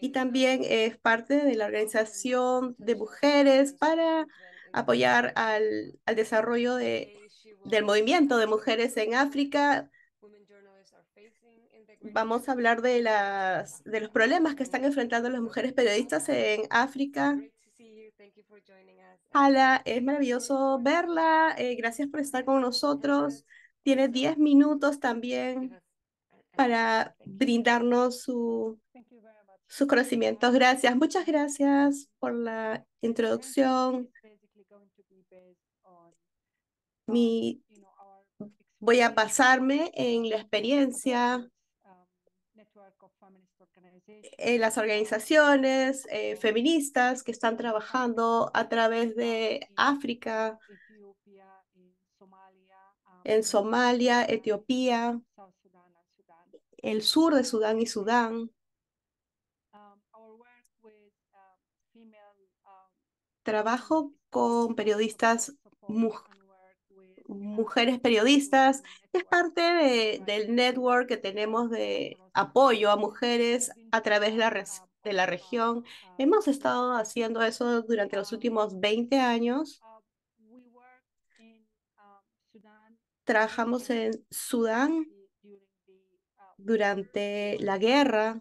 y um, también es parte de la organización de mujeres para apoyar al, desarrollo de, del movimiento de mujeres en África. Vamos a hablar de, las, de los problemas que están enfrentando las mujeres periodistas en África. Hala, es maravilloso verla. Eh, gracias por estar con nosotros. Tiene 10 minutos también para brindarnos sus conocimientos. Gracias, muchas gracias por la introducción. Um, voy a basarme en la experiencia um, en las organizaciones eh, feministas que están um, trabajando a través de África, en Somalia, Etiopía, el sur de Sudán y Sudán. Um, um, um, Trabajo con periodistas, mujeres periodistas. Es parte del network que tenemos de apoyo a mujeres a través de la, de la región. Hemos estado haciendo eso durante los últimos 20 años. Trabajamos en Sudán durante la guerra.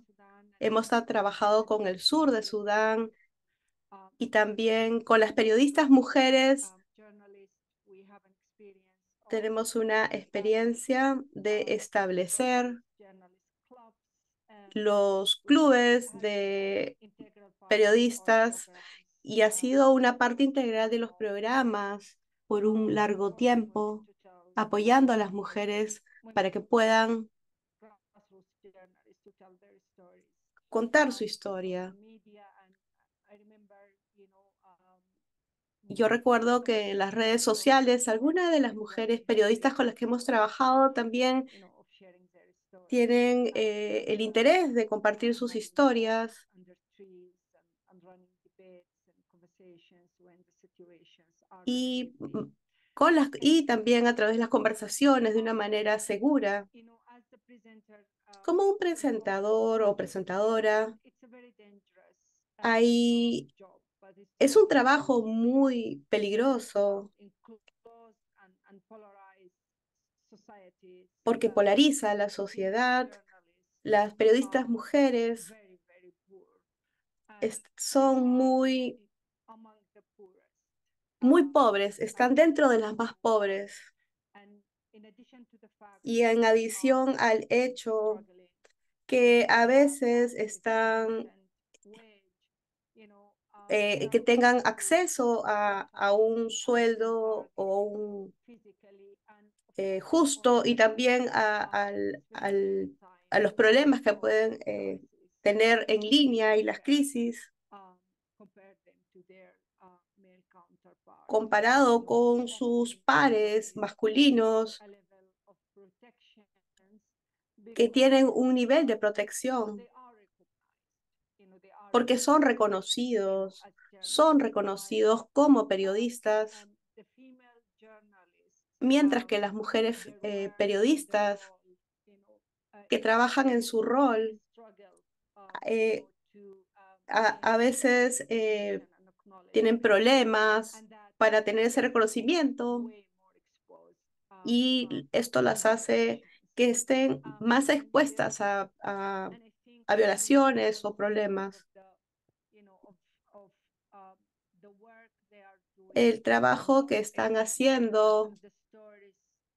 Hemos trabajado con el sur de Sudán y también con las periodistas mujeres. Tenemos una experiencia de establecer los clubes de periodistas y ha sido una parte integral de los programas por un largo tiempo, apoyando a las mujeres para que puedan contar su historia. Yo recuerdo que en las redes sociales, algunas de las mujeres periodistas con las que hemos trabajado también tienen eh, el interés de compartir sus historias. Y, mm, con las, y también a través de las conversaciones de una manera segura como un presentador o presentadora, hay, uh, es un trabajo muy peligroso porque uh, polariza la sociedad. Las periodistas mujeres son muy, muy pobres, están dentro de las más pobres y en adición al hecho que a veces están eh, que tengan acceso a, un sueldo o un eh, justo y también a, los problemas que pueden eh, tener en línea y las crisis comparado con sus pares masculinos que tienen un nivel de protección porque son reconocidos, son reconocidos como periodistas, mientras que las mujeres eh, periodistas uh, que trabajan en su rol eh, um, a, uh, veces eh, tienen problemas para tener ese reconocimiento um, y esto las hace que estén más expuestas a, violaciones o problemas. El trabajo que están haciendo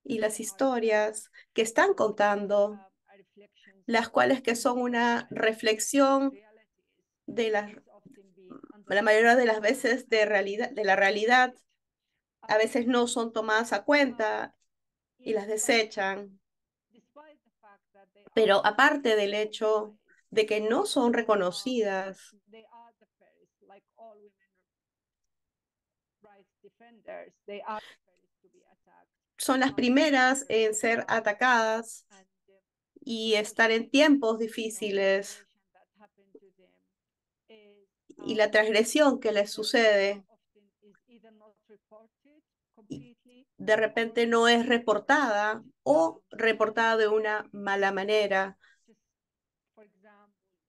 y las historias que están contando, las cuales que son una reflexión de las la mayoría de las veces de, realidad, de la realidad, a veces no son tomadas a cuenta y las desechan. Pero aparte del hecho de que no son reconocidas, son las primeras en ser atacadas y estar en tiempos difíciles y la um, transgresión que les sucede de repente no es reportada o reportada de una mala manera.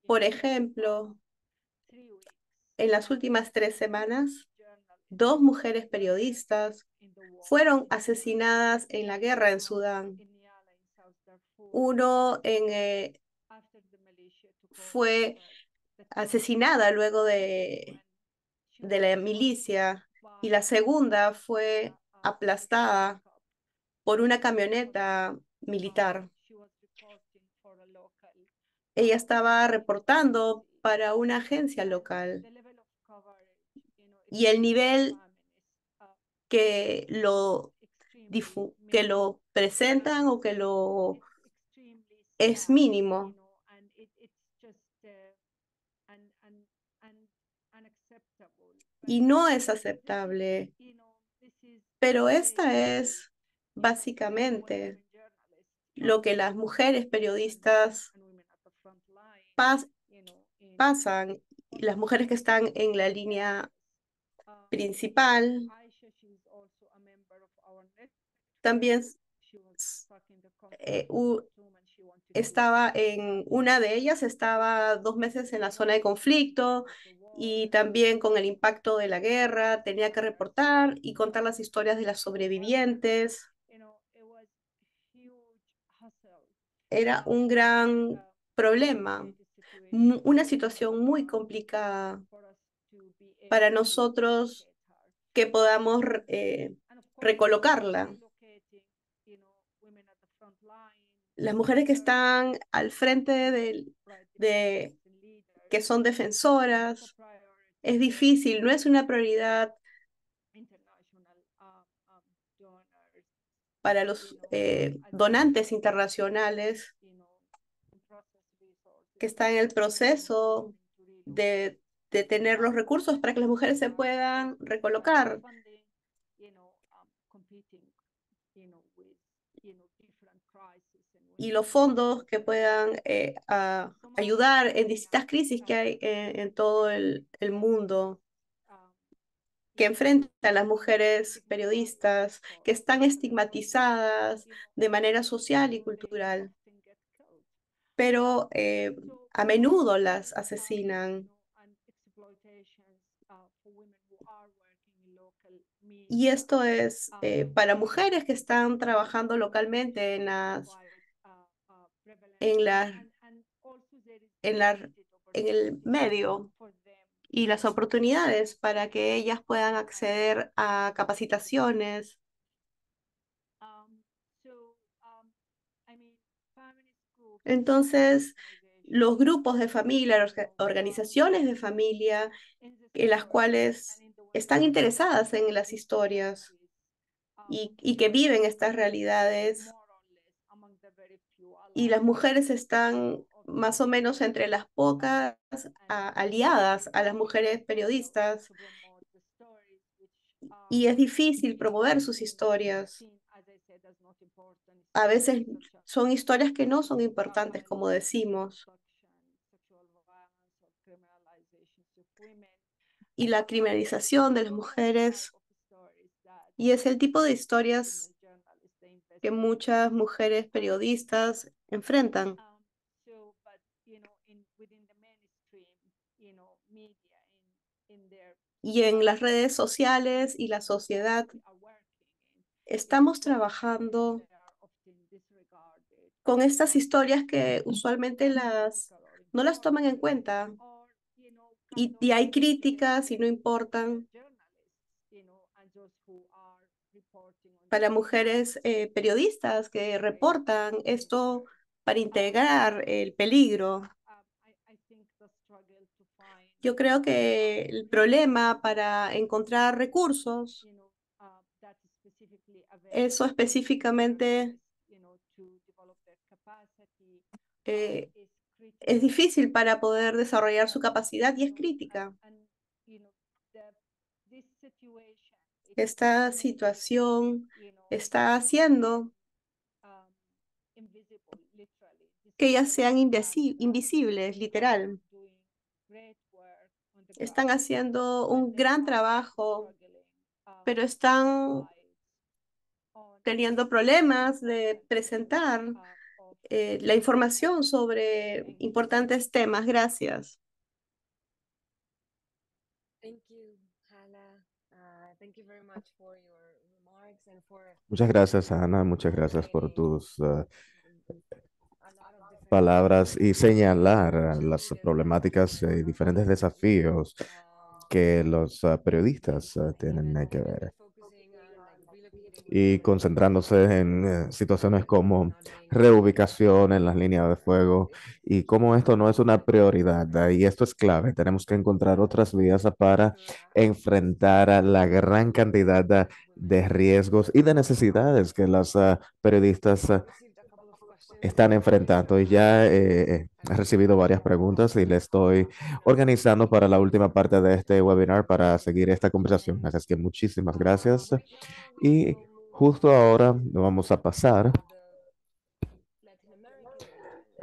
Por ejemplo, en las últimas tres semanas, dos mujeres periodistas fueron asesinadas en la guerra en Sudán. Uno en, eh, fue asesinada luego de, de la milicia y la segunda fue aplastada por una camioneta militar. Ella estaba reportando para una agencia local. Y el nivel que lo, que lo presentan o que lo es mínimo. Y no es aceptable. Pero esta es básicamente lo que las mujeres periodistas pasan, las mujeres que están en la línea principal. También eh, estaba en una de ellas, estaba dos meses en la zona de conflicto y también con el impacto de la guerra tenía que reportar y contar las historias de las sobrevivientes. Era un gran problema, una situación muy complicada para nosotros que podamos eh, recolocarla. Las mujeres que están al frente de, de que son defensoras. Es difícil, no es una prioridad para los eh, donantes internacionales que están en el proceso de, de tener los recursos para que las mujeres se puedan recolocar. y los fondos que puedan eh, ayudar en distintas crisis que hay en, todo el, mundo que enfrentan las mujeres periodistas, que están estigmatizadas de manera social y cultural, pero eh, a menudo las asesinan. Y esto es eh, para mujeres que están trabajando localmente en las, en las en, la, en el medio y las oportunidades para que ellas puedan acceder a capacitaciones. Entonces, los grupos de familia, las organizaciones de familia, en las cuales están interesadas en las historias y, y que viven estas realidades, y las mujeres están más o menos entre las pocas aliadas a las mujeres periodistas y es difícil promover sus historias. A veces son historias que no son importantes, como decimos. Y la criminalización de las mujeres. Y es el tipo de historias que muchas mujeres periodistas enfrentan. y en las redes sociales y la sociedad estamos trabajando con estas historias que usualmente las no las toman en cuenta y, hay críticas y no importan para mujeres eh, periodistas que reportan esto para integrar el peligro yo creo que el problema para encontrar recursos, eso específicamente eh, es difícil para poder desarrollar su capacidad y es crítica. Esta situación está haciendo que ellas sean invisibles, literal. Están haciendo un gran trabajo, pero están teniendo problemas de presentar eh, la información sobre importantes temas. Gracias. Muchas gracias, Ana. Muchas gracias por eh, tus ah, palabras y señalar eh, las problemáticas eh, y diferentes desafíos que los eh, periodistas tienen que ver. Y concentrándose en situaciones como reubicación en las líneas de fuego y cómo esto no es una prioridad. Y esto es clave. Tenemos que encontrar otras vías para enfrentar la gran cantidad de riesgos y de necesidades que las periodistas están enfrentando y ya eh, eh, he recibido varias preguntas y le estoy organizando para la última parte de este webinar para seguir esta conversación. Así que muchísimas gracias. Y justo ahora vamos a pasar.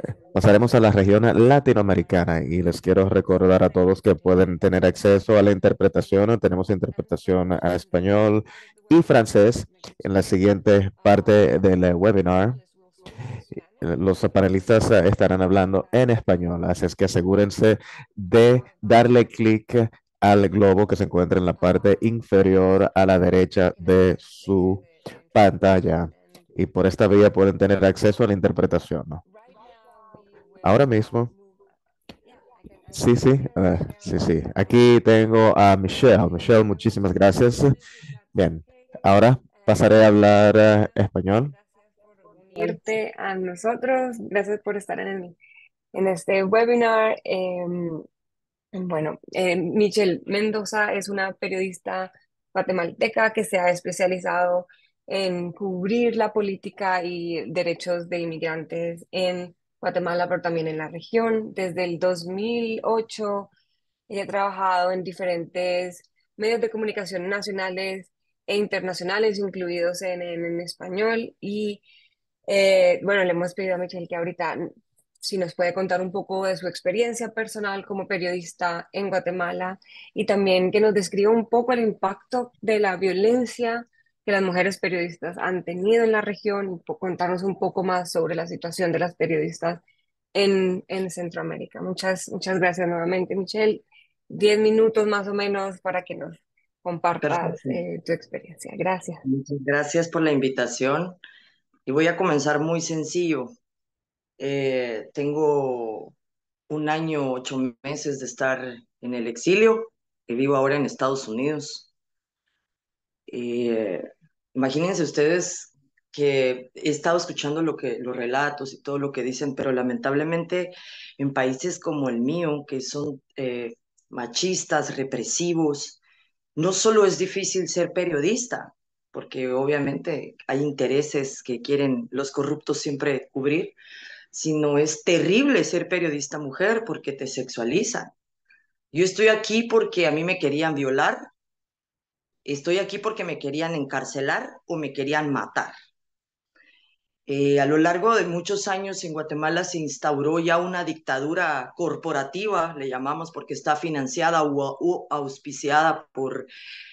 Eh, pasaremos a la región latinoamericana y les quiero recordar a todos que pueden tener acceso a la interpretación. Tenemos interpretación a español y francés en la siguiente parte del webinar. Los panelistas eh, estarán hablando en español, así es que asegúrense de darle clic al globo que se encuentra en la parte inferior a la derecha de su pantalla. Y por esta vía pueden tener acceso a la interpretación. Ahora mismo. Sí, sí, sí, sí. Aquí tengo a Michelle. Michelle, muchísimas gracias. Bien, ahora pasaré a hablar eh, español a nosotros. Gracias por estar en, en este webinar. Em, bueno, em, Michelle Mendoza es una periodista guatemalteca que se ha especializado en cubrir la política y derechos de inmigrantes en Guatemala, pero también en la región. Desde el 2008 ella ha trabajado en diferentes medios de comunicación nacionales e internacionales, incluidos en, en español, y eh, bueno, le hemos pedido a Michelle que ahorita mm, si nos puede contar un poco de su experiencia personal como periodista en Guatemala y también que nos describa un poco el impacto de la violencia que las mujeres periodistas han tenido en la región y contarnos un poco más sobre la situación de las periodistas en, en Centroamérica. Muchas, muchas gracias nuevamente, Michelle. Diez minutos más o menos para que nos compartas eh, tu experiencia. Gracias. Muchas gracias por la invitación. Y voy a comenzar muy sencillo. Eh, tengo un año, ocho meses de estar en el exilio y vivo ahora en Estados Unidos. Eh, imagínense ustedes que he estado escuchando lo que, los relatos y todo lo que dicen, pero lamentablemente en países como el mío, que son eh, machistas, represivos, no solo es difícil ser periodista, porque obviamente hay intereses que quieren los corruptos siempre cubrir, sino es terrible ser periodista mujer porque te sexualizan. Yo estoy aquí porque a mí me querían violar, estoy aquí porque me querían encarcelar o me querían matar. Eh, a lo largo de muchos años en Guatemala se instauró ya una dictadura corporativa, le llamamos porque está financiada o auspiciada por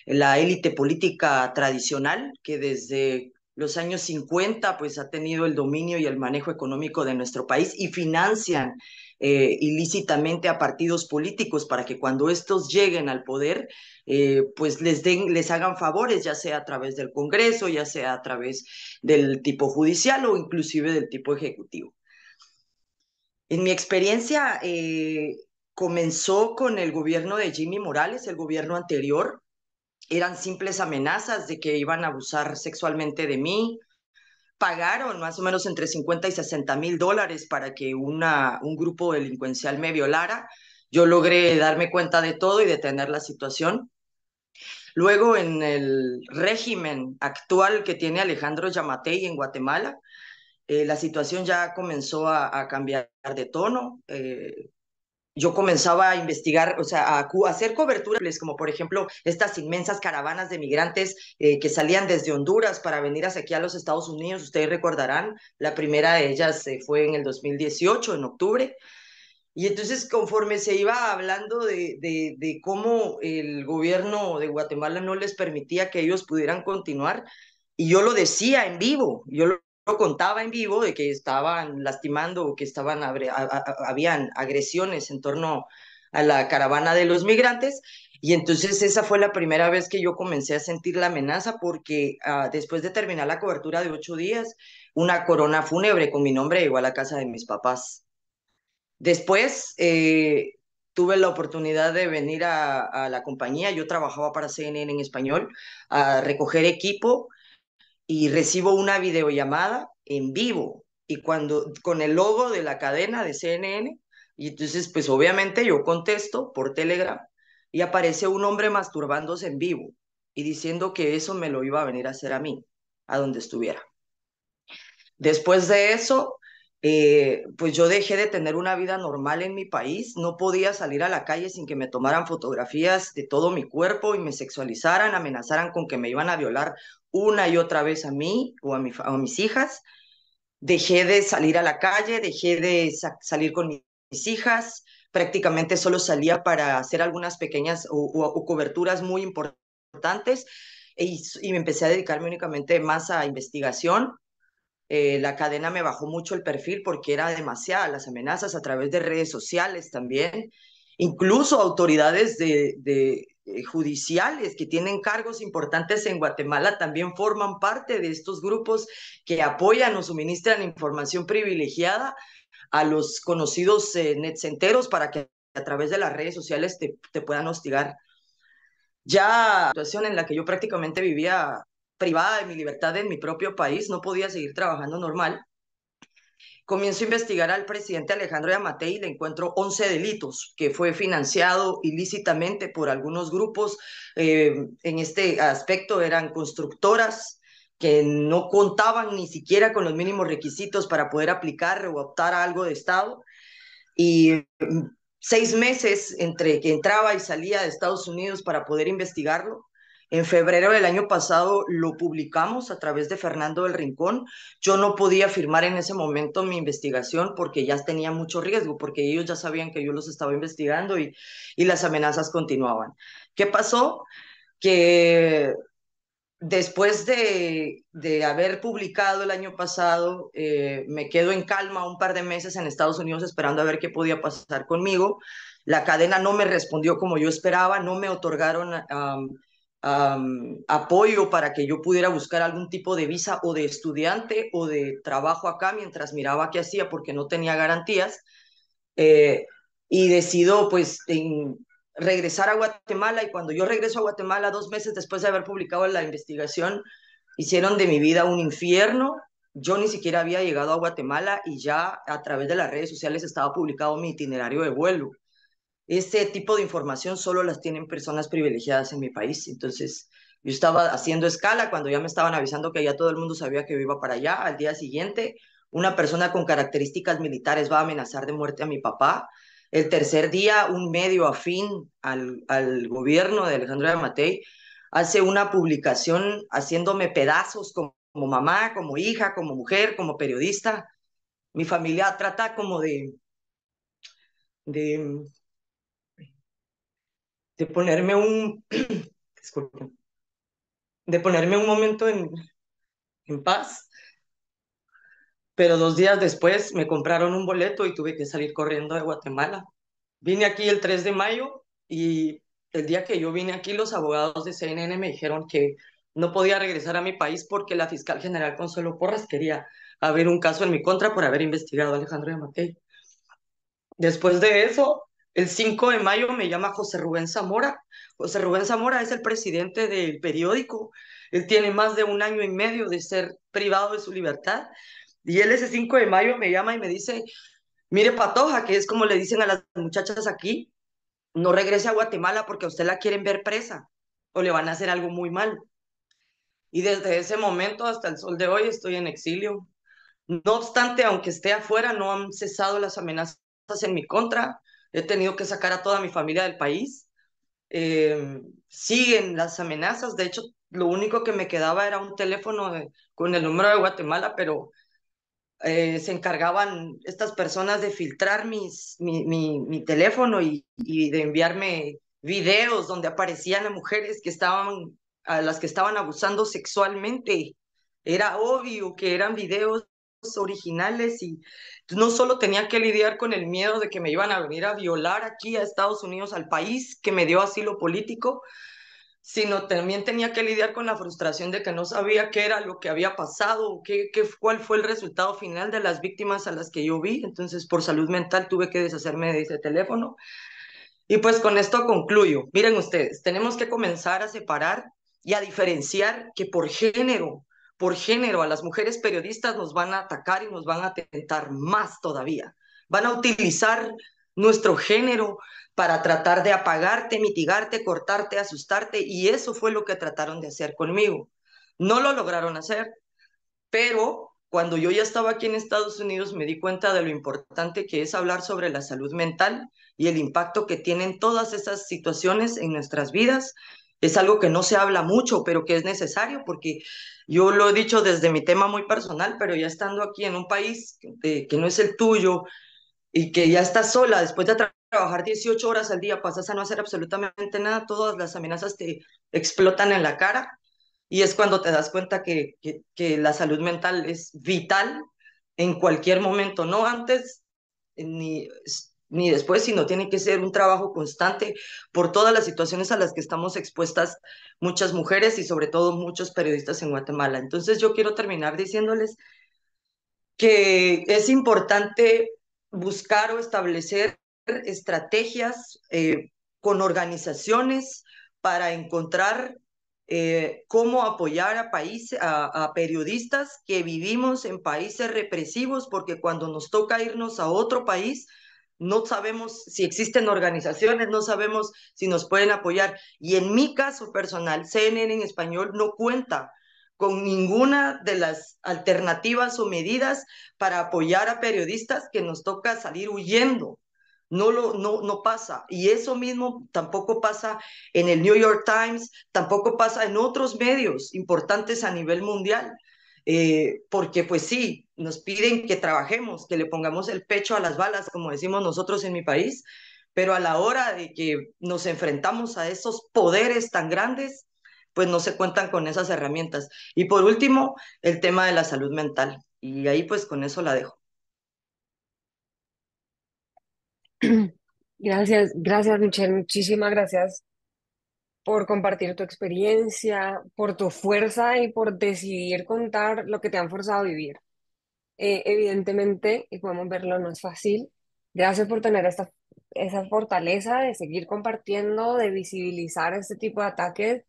la élite política tradicional que desde los años 50 pues ha tenido el dominio y el manejo económico de nuestro país y financian eh, ilícitamente a partidos políticos para que cuando estos lleguen al poder, eh, pues les den, les hagan favores, ya sea a través del Congreso, ya sea a través del tipo judicial o inclusive del tipo ejecutivo. En mi experiencia, eh, comenzó con el gobierno de Jimmy Morales, el gobierno anterior. Eran simples amenazas de que iban a abusar sexualmente de mí, pagaron más o menos entre 50 y 60 mil dólares para que una, un grupo delincuencial me violara. Yo logré darme cuenta de todo y detener la situación. Luego, en el régimen actual que tiene Alejandro Yamatei en Guatemala, eh, la situación ya comenzó a, cambiar de tono. Eh, yo comenzaba a investigar, o sea, a hacer coberturas, como por ejemplo estas inmensas caravanas de migrantes eh, que salían desde Honduras para venir hacia aquí a los Estados Unidos. Ustedes recordarán, la primera de ellas eh, fue en el 2018, en octubre. Y entonces, conforme se iba hablando de, de cómo el gobierno de Guatemala no les permitía que ellos pudieran continuar, y yo lo decía en vivo, yo lo yo contaba en vivo de que estaban lastimando o que estaban, habían agresiones en torno a la caravana de los migrantes. Y entonces esa fue la primera vez que yo comencé a sentir la amenaza porque ah, después de terminar la cobertura de ocho días, una corona fúnebre con mi nombre llegó a la casa de mis papás. Después eh, tuve la oportunidad de venir a, a, la compañía, yo trabajaba para CNN en español, a recoger equipo y recibo una videollamada en vivo y cuando con el logo de la cadena de CNN y entonces pues obviamente yo contesto por Telegram y aparece un hombre masturbándose en vivo y diciendo que eso me lo iba a venir a hacer a mí, a donde estuviera. Después de eso, eh, pues yo dejé de tener una vida normal en mi país, no podía salir a la calle sin que me tomaran fotografías de todo mi cuerpo y me sexualizaran, amenazaran con que me iban a violar una y otra vez a mí o a, mis hijas. Dejé de salir a la calle, dejé de salir con mis hijas, prácticamente solo salía para hacer algunas pequeñas o, coberturas muy importantes y, e y me empecé a dedicarme únicamente más a investigación eh, la cadena me bajó mucho el perfil porque era demasiada las amenazas a través de redes sociales también, incluso autoridades de, eh, judiciales que tienen cargos importantes en Guatemala también forman parte de estos grupos que apoyan o suministran información privilegiada a los conocidos eh, netcenteros para que a través de las redes sociales te puedan hostigar. Ya situación en la que yo prácticamente vivía privada de mi libertad en mi propio país, no podía seguir trabajando normal. Comienzo a investigar al presidente Alejandro Yamate y le encuentro 11 delitos que fue financiado ilícitamente por algunos grupos. Eh, en este aspecto eran constructoras que no contaban ni siquiera con los mínimos requisitos para poder aplicar o optar a algo de Estado. Y mm, seis meses entre que entraba y salía de Estados Unidos para poder investigarlo. En febrero del año pasado lo publicamos a través de Fernando del Rincón. Yo no podía firmar en ese momento mi investigación porque ya tenía mucho riesgo, porque ellos ya sabían que yo los estaba investigando y, las amenazas continuaban. ¿Qué pasó? Que después de, haber publicado el año pasado, eh, me quedo en calma un par de meses en Estados Unidos esperando a ver qué podía pasar conmigo. La cadena no me respondió como yo esperaba, no me otorgaron apoyo para que yo pudiera buscar algún tipo de visa o de estudiante o de trabajo acá mientras miraba qué hacía porque no tenía garantías. Eh, y decido pues regresar a Guatemala y cuando yo regreso a Guatemala dos meses después de haber publicado la investigación, hicieron de mi vida un infierno. Yo ni siquiera había llegado a Guatemala y ya a través de las redes sociales estaba publicado mi itinerario de vuelo. Ese tipo de información solo las tienen personas privilegiadas en mi país. Entonces, yo estaba haciendo escala cuando ya me estaban avisando que ya todo el mundo sabía que yo iba para allá. Al día siguiente, una persona con características militares va a amenazar de muerte a mi papá. El tercer día, un medio afín al, al gobierno de Alejandro de hace una publicación haciéndome pedazos como, mamá, como hija, como mujer, como periodista. Mi familia trata como de, de de ponerme un, de ponerme un momento en, paz, pero dos días después me compraron un boleto y tuve que salir corriendo de Guatemala. Vine aquí el 3 de mayo y el día que yo vine aquí los abogados de CNN me dijeron que no podía regresar a mi país porque la fiscal general Consuelo Porras quería abrir un caso en mi contra por haber investigado a Alejandro de Después de eso, el 5 de mayo me llama José Rubén Zamora. José Rubén Zamora es el presidente del periódico. Él tiene más de un año y medio de ser privado de su libertad. Y él ese 5 de mayo me llama y me dice, mire Patoja, que es como le dicen a las muchachas aquí, no regrese a Guatemala porque a usted la quieren ver presa o le van a hacer algo muy mal. Y desde ese momento hasta el sol de hoy estoy en exilio. No obstante, aunque esté afuera, no han cesado las amenazas en mi contra He tenido que sacar a toda mi familia del país. Eh, siguen las amenazas. De hecho, lo único que me quedaba era un teléfono eh, con el número de Guatemala, pero eh, se encargaban estas personas de filtrar mis, mi, teléfono y, y, de enviarme videos donde aparecían a mujeres que estaban, a las que estaban abusando sexualmente. Era obvio que eran videos originales y, no solo tenía que lidiar con el miedo de que me iban a venir a violar aquí a Estados Unidos, al país que me dio asilo político, sino también tenía que lidiar con la frustración de que no sabía qué era lo que había pasado, qué, qué, cuál fue el resultado final de las víctimas a las que yo vi. Entonces, por salud mental tuve que deshacerme de ese teléfono. Y pues con esto concluyo. Miren ustedes, tenemos que comenzar a separar y a diferenciar que por género por género a las mujeres periodistas nos van a atacar y nos van a atentar más todavía. Van a utilizar nuestro género para tratar de apagarte, mitigarte, cortarte, asustarte y eso fue lo que trataron de hacer conmigo. No lo lograron hacer, pero cuando yo ya estaba aquí en Estados Unidos me di cuenta de lo importante que es hablar sobre la salud mental y el impacto que tienen todas esas situaciones en nuestras vidas es algo que no se habla mucho, pero que es necesario, porque yo lo he dicho desde mi tema muy personal, pero ya estando aquí en un país que, no es el tuyo y que ya estás sola, después de trabajar 18 horas al día, pasas a no hacer absolutamente nada, todas las amenazas te explotan en la cara y es cuando te das cuenta que, que, que la salud mental es vital en cualquier momento, no antes ni ni después, sino tiene que ser un trabajo constante por todas las situaciones a las que estamos expuestas muchas mujeres y sobre todo muchos periodistas en Guatemala. Entonces yo quiero terminar diciéndoles que es importante buscar o establecer estrategias eh, con organizaciones para encontrar eh, cómo apoyar a, países, a, periodistas que vivimos en países represivos, porque cuando nos toca irnos a otro país, no sabemos si existen organizaciones, no sabemos si nos pueden apoyar. Y en mi caso personal, CNN en español no cuenta con ninguna de las alternativas o medidas para apoyar a periodistas que nos toca salir huyendo. No, lo, no pasa. Y eso mismo tampoco pasa en el New York Times, tampoco pasa en otros medios importantes a nivel mundial. Eh, porque pues sí, nos piden que trabajemos, que le pongamos el pecho a las balas, como decimos nosotros en mi país, pero a la hora de que nos enfrentamos a esos poderes tan grandes, pues no se cuentan con esas herramientas. Y por último, el tema de la salud mental. Y ahí pues con eso la dejo. Gracias, gracias Michelle, muchísimas gracias por compartir tu experiencia, por tu fuerza y por decidir contar lo que te han forzado a vivir. Eh, evidentemente, y podemos verlo, no es fácil. Gracias por tener esta, esa fortaleza de seguir compartiendo, de visibilizar este tipo de ataques,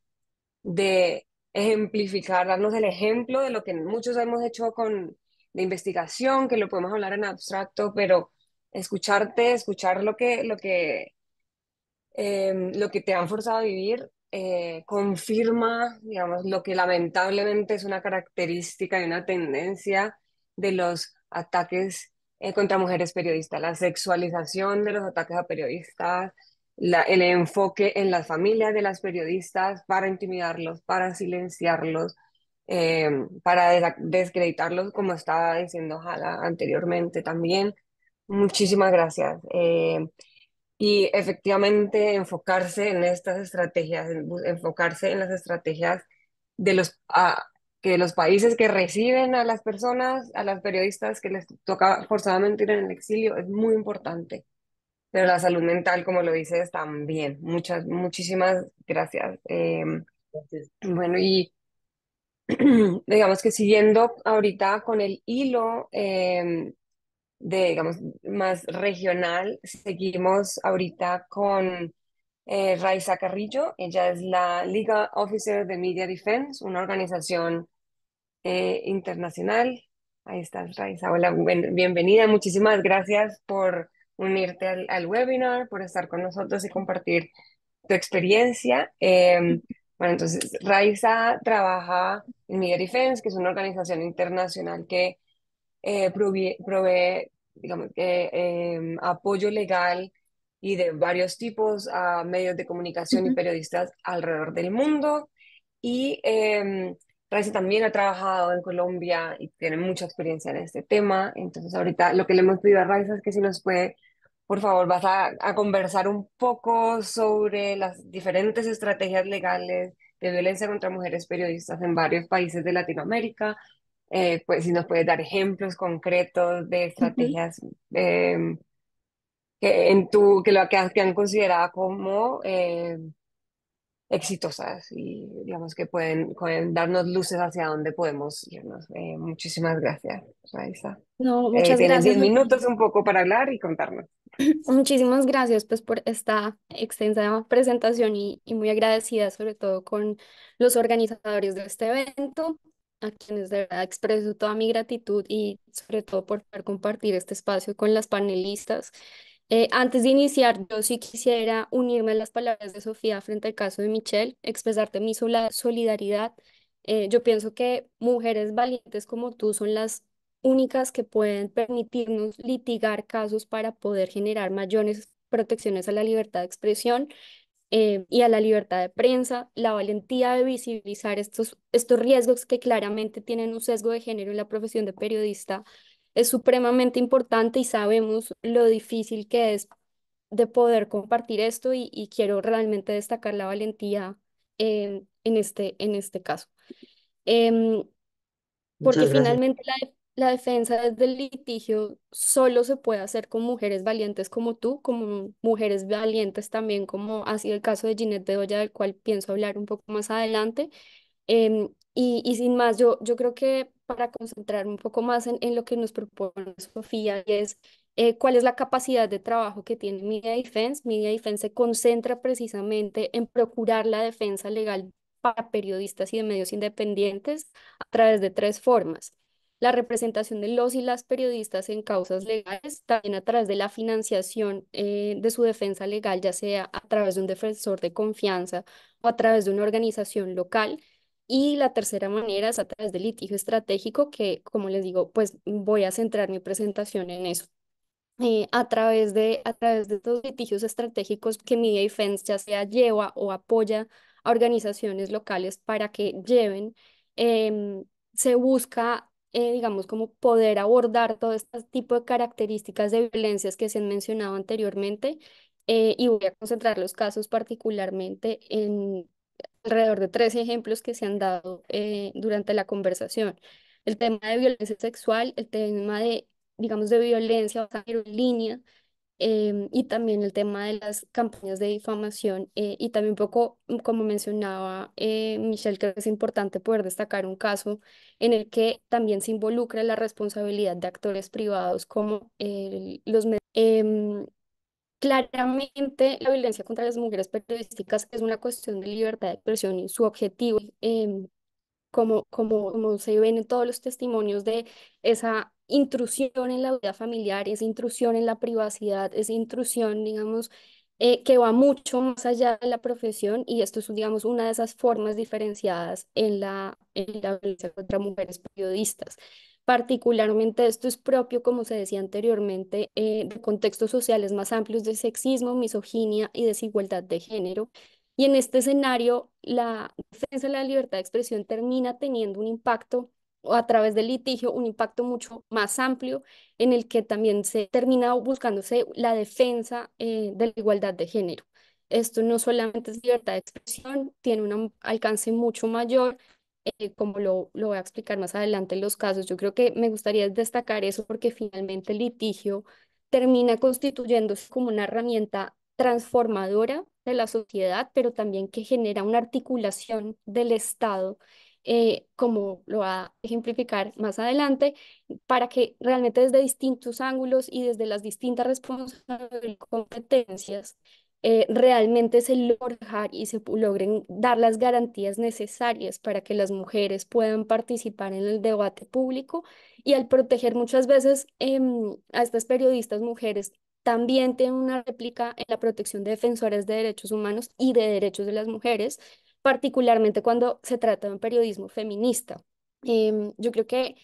de ejemplificar, darnos el ejemplo de lo que muchos hemos hecho con la investigación, que lo podemos hablar en abstracto, pero escucharte, escuchar lo que, lo que Em, lo que te han forzado a vivir eh, confirma, digamos, lo que lamentablemente es una característica y una tendencia de los ataques eh, contra mujeres periodistas, la sexualización de los ataques a periodistas, el enfoque en las familias de las periodistas para intimidarlos, para silenciarlos, em, para descreditarlos, como estaba diciendo Jala anteriormente también. Muchísimas gracias. Em, y efectivamente enfocarse en estas estrategias, enfocarse en las estrategias de los, ah, que los países que reciben a las personas, a las periodistas que les toca forzadamente ir en el exilio, es muy importante. Pero la salud mental, como lo dices, también. Muchas, muchísimas gracias. Em, bueno, y digamos que siguiendo ahorita con el hilo em, de, digamos, más regional. Seguimos ahorita con eh, Raiza Carrillo. Ella es la Liga Officer de Media Defense, una organización eh, internacional. Ahí está Raiza. Hola, bienvenida. Muchísimas gracias por unirte al, webinar, por estar con nosotros y compartir tu experiencia. Em, bueno, entonces, Raiza trabaja en Media Defense, que es una organización internacional que eh, provee, digamos, em, apoyo legal y de varios tipos a medios de comunicación y periodistas alrededor del mundo. Y em, Raiza también ha trabajado en Colombia y tiene mucha experiencia en este tema. Entonces ahorita lo que le hemos pedido a Raisa es que si nos puede, por favor, vas a, a conversar un poco sobre las diferentes estrategias legales de violencia contra mujeres periodistas en varios países de Latinoamérica, eh, pues si nos puedes dar ejemplos concretos de estrategias em, que, en tu, que, lo, que, que han considerado como eh, exitosas y digamos que pueden, darnos luces hacia dónde podemos irnos. Eh, muchísimas gracias, Raisa. No, muchas gracias. minutos un poco para hablar y contarnos. Muchísimas gracias pues por esta extensa presentación y, y muy agradecida sobre todo con los organizadores de este evento a quienes de verdad expreso toda mi gratitud y sobre todo por poder compartir este espacio con las panelistas. Eh, antes de iniciar, yo sí quisiera unirme a las palabras de Sofía frente al caso de Michelle, expresarte mi solidaridad. Eh, yo pienso que mujeres valientes como tú son las únicas que pueden permitirnos litigar casos para poder generar mayores protecciones a la libertad de expresión eh, y a la libertad de prensa, la valentía de visibilizar estos, estos riesgos que claramente tienen un sesgo de género en la profesión de periodista es supremamente importante y sabemos lo difícil que es de poder compartir esto y, quiero realmente destacar la valentía eh, en, este, en este caso. Em, porque finalmente la, la defensa desde el litigio solo se puede hacer con mujeres valientes como tú, como mujeres valientes también, como ha sido el caso de Ginette Bedoya, del cual pienso hablar un poco más adelante. Em, y, sin más, yo, yo creo que para concentrarme un poco más en, lo que nos propone Sofía, es eh, cuál es la capacidad de trabajo que tiene Media Defense. Media Defense se concentra precisamente en procurar la defensa legal para periodistas y de medios independientes a través de tres formas la representación de los y las periodistas en causas legales, también a través de la financiación eh, de su defensa legal, ya sea a través de un defensor de confianza o a través de una organización local. Y la tercera manera es a través del litigio estratégico, que como les digo, pues voy a centrar mi presentación en eso. Eh, a, través de, a través de estos litigios estratégicos que Media Defense ya sea lleva o apoya a organizaciones locales para que lleven, em, se busca eh, digamos, como poder abordar todo este tipo de características de violencias que se han mencionado anteriormente eh, y voy a concentrar los casos particularmente en alrededor de tres ejemplos que se han dado eh, durante la conversación. El tema de violencia sexual, el tema de, digamos, de violencia en línea, Em, y también el tema de las campañas de difamación eh, y también poco mm, como mencionaba eh, Michelle, creo que es importante poder destacar un caso en el que también se involucra la responsabilidad de actores privados como los medios. Em, claramente la violencia contra las mujeres periodísticas es una cuestión de libertad de expresión y su objetivo em, como, como, como, se ven en todos los testimonios de esa intrusión en la vida familiar, es intrusión en la privacidad, es intrusión, digamos, eh, que va mucho más allá de la profesión y esto es, digamos, una de esas formas diferenciadas en la, en la violencia contra mujeres periodistas. Particularmente esto es propio, como se decía anteriormente, eh, de contextos sociales más amplios de sexismo, misoginia y desigualdad de género. Y en este escenario, la defensa de la libertad de expresión termina teniendo un impacto a través del litigio un impacto mucho más amplio en el que también se termina buscándose la defensa eh, de la igualdad de género. Esto no solamente es libertad de expresión, tiene un alcance mucho mayor, eh, como lo, lo voy a explicar más adelante en los casos. Yo creo que me gustaría destacar eso porque finalmente el litigio termina constituyéndose como una herramienta transformadora de la sociedad, pero también que genera una articulación del Estado eh, como lo va a ejemplificar más adelante, para que realmente desde distintos ángulos y desde las distintas responsabilidades competencias eh, realmente se lograr y se logren dar las garantías necesarias para que las mujeres puedan participar en el debate público y al proteger muchas veces em, a estas periodistas mujeres también tienen una réplica en la protección de defensores de derechos humanos y de derechos de las mujeres, particularmente cuando se trata de un periodismo feminista. Em, yo creo que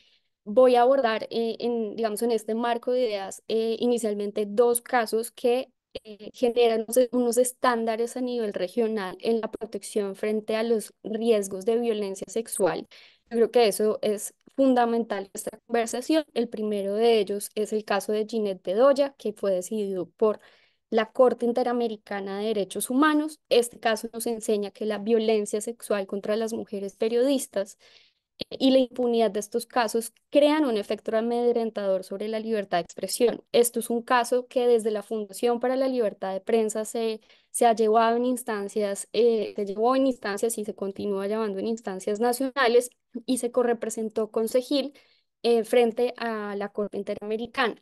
voy a abordar, eh, en, digamos, en este marco de ideas, eh, inicialmente dos casos que eh, generan unos estándares a nivel regional en la protección frente a los riesgos de violencia sexual. Yo creo que eso es fundamental en esta conversación. El primero de ellos es el caso de Ginette Bedoya, que fue decidido por la Corte Interamericana de Derechos Humanos. Este caso nos enseña que la violencia sexual contra las mujeres periodistas eh, y la impunidad de estos casos crean un efecto amedrentador sobre la libertad de expresión. Esto es un caso que desde la Fundación para la Libertad de Prensa se, se ha llevado en instancias, eh, se llevó en instancias y se continúa llevando en instancias nacionales y se correpresentó con Segil eh, frente a la Corte Interamericana.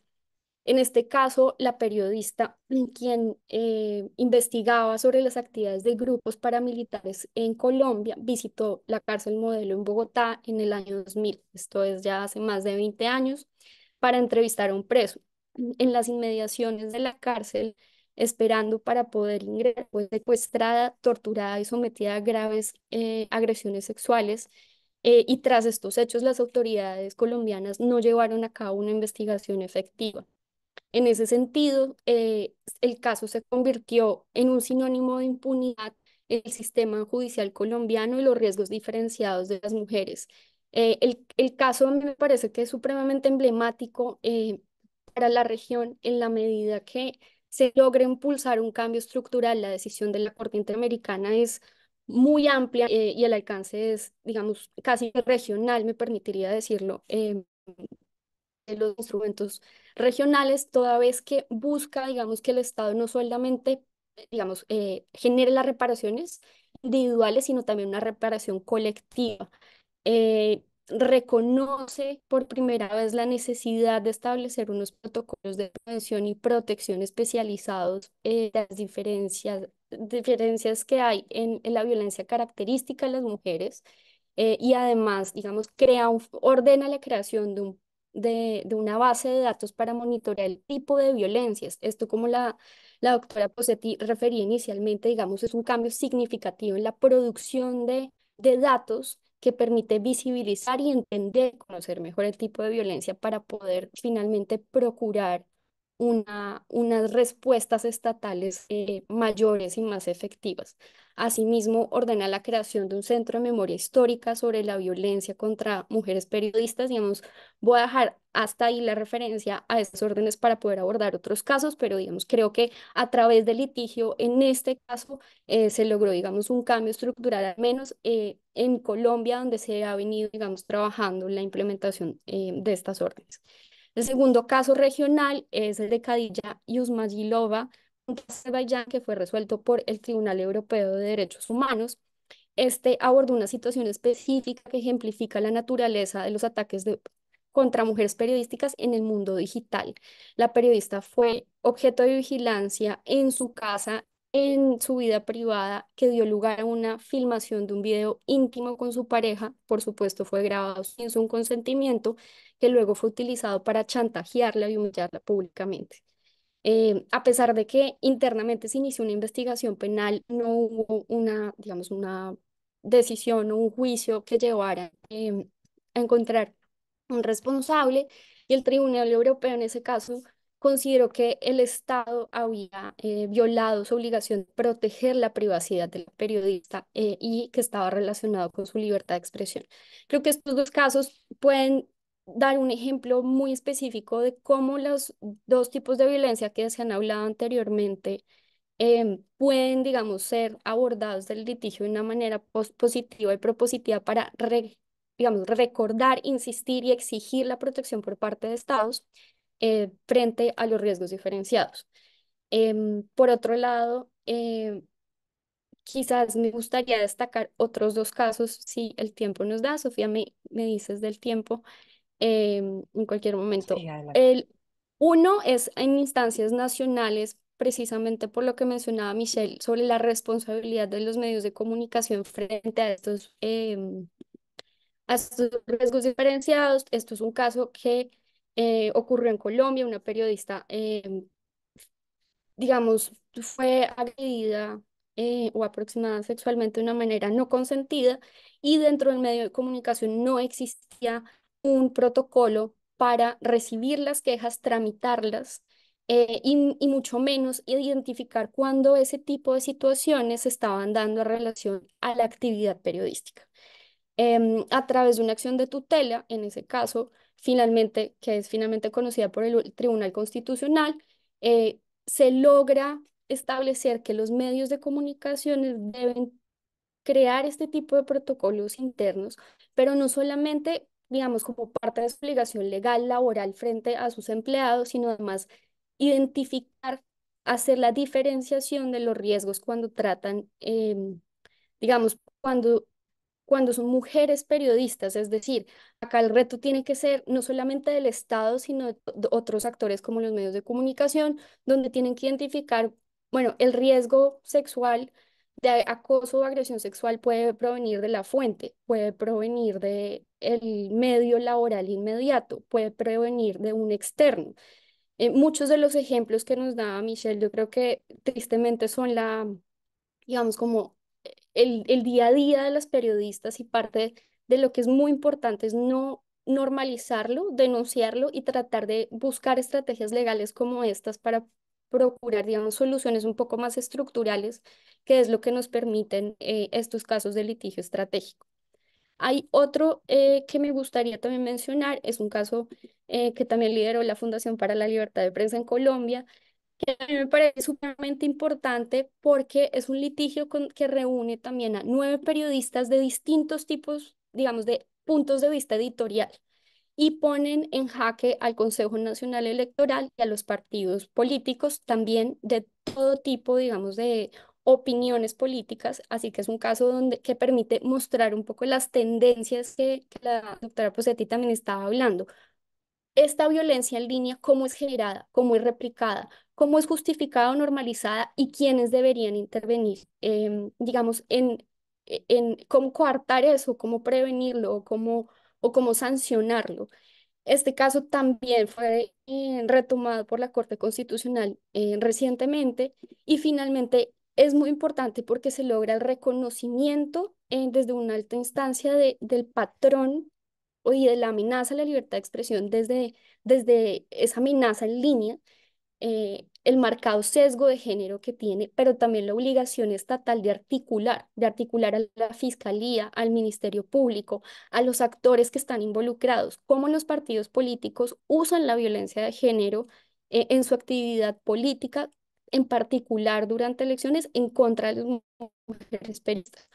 En este caso, la periodista quien eh, investigaba sobre las actividades de grupos paramilitares en Colombia visitó la cárcel modelo en Bogotá en el año 2000, esto es ya hace más de 20 años, para entrevistar a un preso. En las inmediaciones de la cárcel, esperando para poder ingresar, fue secuestrada, torturada y sometida a graves eh, agresiones sexuales eh, y tras estos hechos, las autoridades colombianas no llevaron a cabo una investigación efectiva. En ese sentido, eh, el caso se convirtió en un sinónimo de impunidad el sistema judicial colombiano y los riesgos diferenciados de las mujeres. Eh, el, el, caso me parece que es supremamente emblemático eh, para la región en la medida que se logra impulsar un cambio estructural. La decisión de la Corte Interamericana es muy amplia eh, y el alcance es, digamos, casi regional, me permitiría decirlo, eh, los instrumentos regionales, toda vez que busca, digamos, que el Estado no solamente, digamos, eh, genere las reparaciones individuales, sino también una reparación colectiva. Eh, reconoce por primera vez la necesidad de establecer unos protocolos de prevención y protección especializados eh, las diferencias, diferencias que hay en, la violencia característica de las mujeres y además, digamos, crea ordena la creación de un de, una base de datos para monitorear el tipo de violencias. Esto, como la, doctora Posetti refería inicialmente, digamos, es un cambio significativo en la producción de, de datos que permite visibilizar y entender, conocer mejor el tipo de violencia para poder finalmente procurar una, unas respuestas estatales eh, mayores y más efectivas. Asimismo, ordena la creación de un centro de memoria histórica sobre la violencia contra mujeres periodistas. Digamos, voy a dejar hasta ahí la referencia a estas órdenes para poder abordar otros casos, pero digamos, creo que a través del litigio en este caso eh, se logró, digamos, un cambio estructural, al menos eh, en Colombia, donde se ha venido, digamos, trabajando la implementación de estas órdenes. El segundo caso regional es el de Kadija caso contra Azerbaiyán, que fue resuelto por el Tribunal Europeo de Derechos Humanos. Este abordó una situación específica que ejemplifica la naturaleza de los ataques contra mujeres periodísticas en el mundo digital. La periodista fue objeto de vigilancia en su casa en su vida privada que dio lugar a una filmación de un video íntimo con su pareja, por supuesto fue grabado sin su consentimiento, que luego fue utilizado para chantajearla y humillarla públicamente. Eh, a pesar de que internamente se inició una investigación penal, no hubo una, digamos, una decisión o un juicio que llevara eh, a encontrar un responsable y el Tribunal Europeo en ese caso consideró que el Estado había eh, violado su obligación de proteger la privacidad del periodista eh, y que estaba relacionado con su libertad de expresión. Creo que estos dos casos pueden dar un ejemplo muy específico de cómo los dos tipos de violencia que se han hablado anteriormente em, pueden, digamos, ser abordados del litigio de una manera positiva y propositiva para, digamos, recordar, insistir y exigir la protección por parte de estados eh, frente a los riesgos diferenciados. Em, por otro lado, eh, quizás me gustaría destacar otros dos casos, si el tiempo nos da. Sofía, me, me dices del tiempo em, en cualquier momento. el, uno es en instancias nacionales, precisamente por lo que mencionaba Michelle sobre la responsabilidad de los medios de comunicación frente a estos em, riesgos diferenciados. Esto es un caso que eh, ocurrió en Colombia, una periodista, em, digamos, fue agredida eh, o aproximada sexualmente de una manera no consentida y dentro del medio de comunicación no existía un protocolo para recibir las quejas, tramitarlas eh, y, mucho menos identificar cuándo ese tipo de situaciones se estaban dando relación a la actividad periodística. Em, a través de una acción de tutela, en ese caso, finalmente, que es finalmente conocida por el Tribunal Constitucional, eh, se logra establecer que los medios de comunicaciones deben crear este tipo de protocolos internos, pero no solamente, digamos, como parte de su obligación legal laboral frente a sus empleados, sino además identificar, hacer la diferenciación de los riesgos cuando tratan, em, digamos, cuando cuando son mujeres periodistas, es decir, acá el reto tiene que ser no solamente del Estado, sino de otros actores como los medios de comunicación, donde tienen que identificar, bueno, el riesgo sexual de acoso o agresión sexual puede provenir de la fuente, puede provenir de el medio laboral inmediato, puede provenir de un externo. Eh, muchos de los ejemplos que nos daba Michelle, yo creo que tristemente son la, digamos, como el, día a día de las periodistas y parte de lo que es muy importante es no normalizarlo, denunciarlo y tratar de buscar estrategias legales como estas para procurar, digamos, soluciones un poco más estructurales, que es lo que nos permiten eh, estos casos de litigio estratégico. Hay otro eh, que me gustaría también mencionar, es un caso eh, que también lideró la Fundación para la Libertad de Prensa en Colombia, que a mí me parece sumamente importante porque es un litigio que reúne también a nueve periodistas de distintos tipos, digamos, de puntos de vista editorial y ponen en jaque al Consejo Nacional Electoral y a los partidos políticos también de todo tipo, digamos, de opiniones políticas, así que es un caso donde, que permite mostrar un poco las tendencias que, que la doctora Posetti también estaba hablando, esta violencia en línea, cómo es generada, cómo es replicada, cómo es justificada o normalizada y quiénes deberían intervenir, em, digamos, en, en cómo coartar eso, cómo prevenirlo o cómo, o cómo sancionarlo. Este caso también fue eh, retomado por la Corte Constitucional eh, recientemente y finalmente es muy importante porque se logra el reconocimiento eh, desde una alta instancia del patrón y de la amenaza a la libertad de expresión desde, desde esa amenaza en línea, eh, el marcado sesgo de género que tiene, pero también la obligación estatal de articular, de articular a la Fiscalía, al Ministerio Público, a los actores que están involucrados, cómo los partidos políticos usan la violencia de género eh, en su actividad política, en particular durante elecciones, en contra de las mujeres periodistas.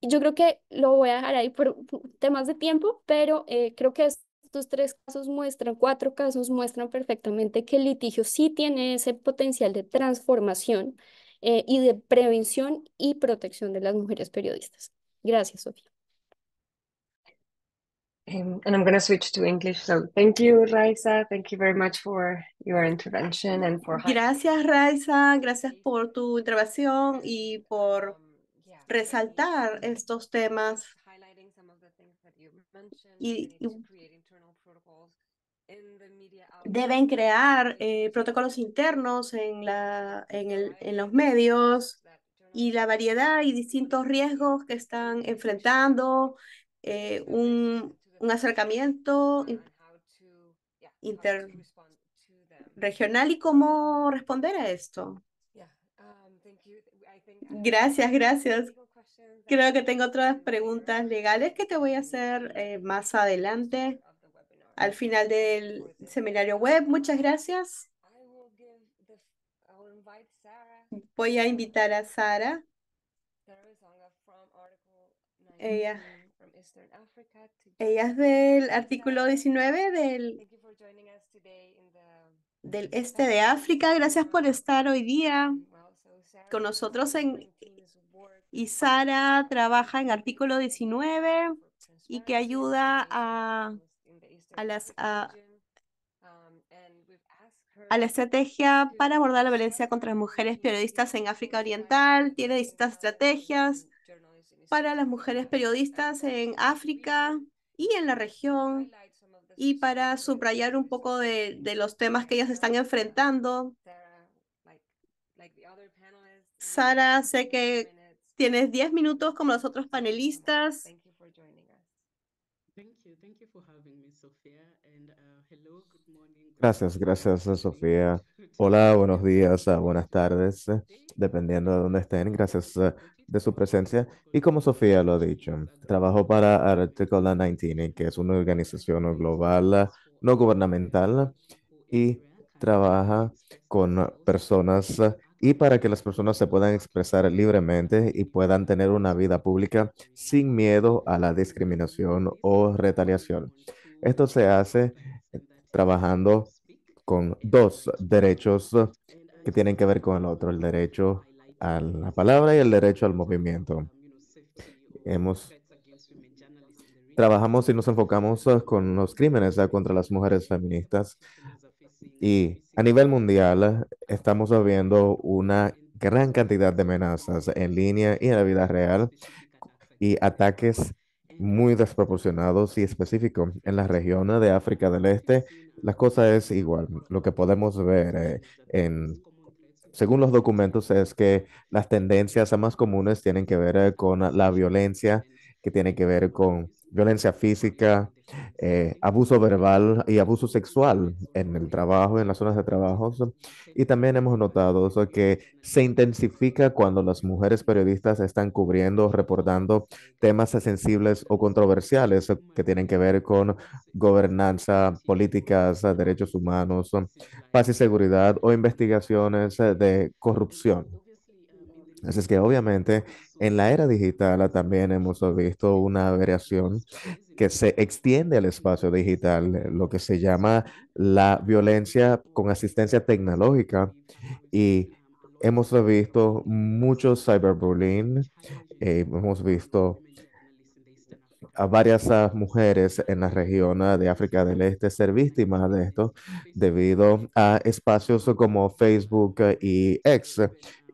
Yo creo que lo voy a dejar ahí por temas de tiempo, pero eh, creo que estos tres casos muestran, cuatro casos muestran perfectamente que el litigio sí tiene ese potencial de transformación eh, y de prevención y protección de las mujeres periodistas. Gracias, Sofía. Um, and I'm going to switch to English. So thank you, Raisa. Thank you very much for your intervention and for. Gracias, Raisa. Gracias por tu intervención y por resaltar estos temas y, deben crear eh, protocolos internos en, la, en, el, en los medios y la variedad y distintos riesgos que están enfrentando, eh, un, un, acercamiento regional y cómo responder a esto. Um, gracias, gracias. Creo que tengo otras preguntas legales que te voy a hacer eh, más adelante, al final del seminario web. Muchas gracias. Voy a invitar a Sara. Ella, ella es del artículo 19 del, del este de África. Gracias por estar hoy día con nosotros en y Sara trabaja en artículo 19 y que ayuda a, a las, a, la estrategia para abordar la violencia contra las mujeres periodistas en África Oriental. Tiene distintas estrategias para las mujeres periodistas en África y en la región y para subrayar un poco de, de los temas que ellas están enfrentando. Sara, sé que Tienes 10 minutos como los otros panelistas. Gracias, gracias, Sofía. Hola, buenos días, uh, buenas tardes, uh, dependiendo de dónde estén. Gracias uh, de su presencia. Y como Sofía lo ha dicho, trabajo para Article 19, que es una organización global no gubernamental y trabaja con personas y para que las personas se puedan expresar libremente y puedan tener una vida pública sin miedo a la discriminación o retaliación. Esto se hace eh, trabajando con dos derechos que tienen que ver con el otro, el derecho a la palabra y el derecho al movimiento. trabajamos y nos enfocamos eh, con los crímenes eh, contra las mujeres feministas y a nivel mundial, estamos viendo una gran cantidad de amenazas en línea y en la vida real y ataques muy desproporcionados y específicos. En la región de África del Este, la cosa es igual. Lo que podemos ver eh, en según los documentos, es que las tendencias más comunes tienen que ver eh, con la violencia, que tiene que ver con violencia física, eh, abuso verbal y abuso sexual en el trabajo, en las zonas de trabajo. Y también hemos notado que se intensifica cuando las mujeres periodistas están cubriendo, reportando temas sensibles o controversiales que tienen que ver con gobernanza, políticas, derechos humanos, paz y seguridad o investigaciones de corrupción. Así es que obviamente en la era digital también hemos visto una variación que se extiende al espacio digital, lo que se llama la violencia con asistencia tecnológica y hemos visto mucho cyberbullying, eh, hemos visto a varias ah, mujeres en la región ah, de África del Este ser víctimas de esto debido a espacios como Facebook ah, y X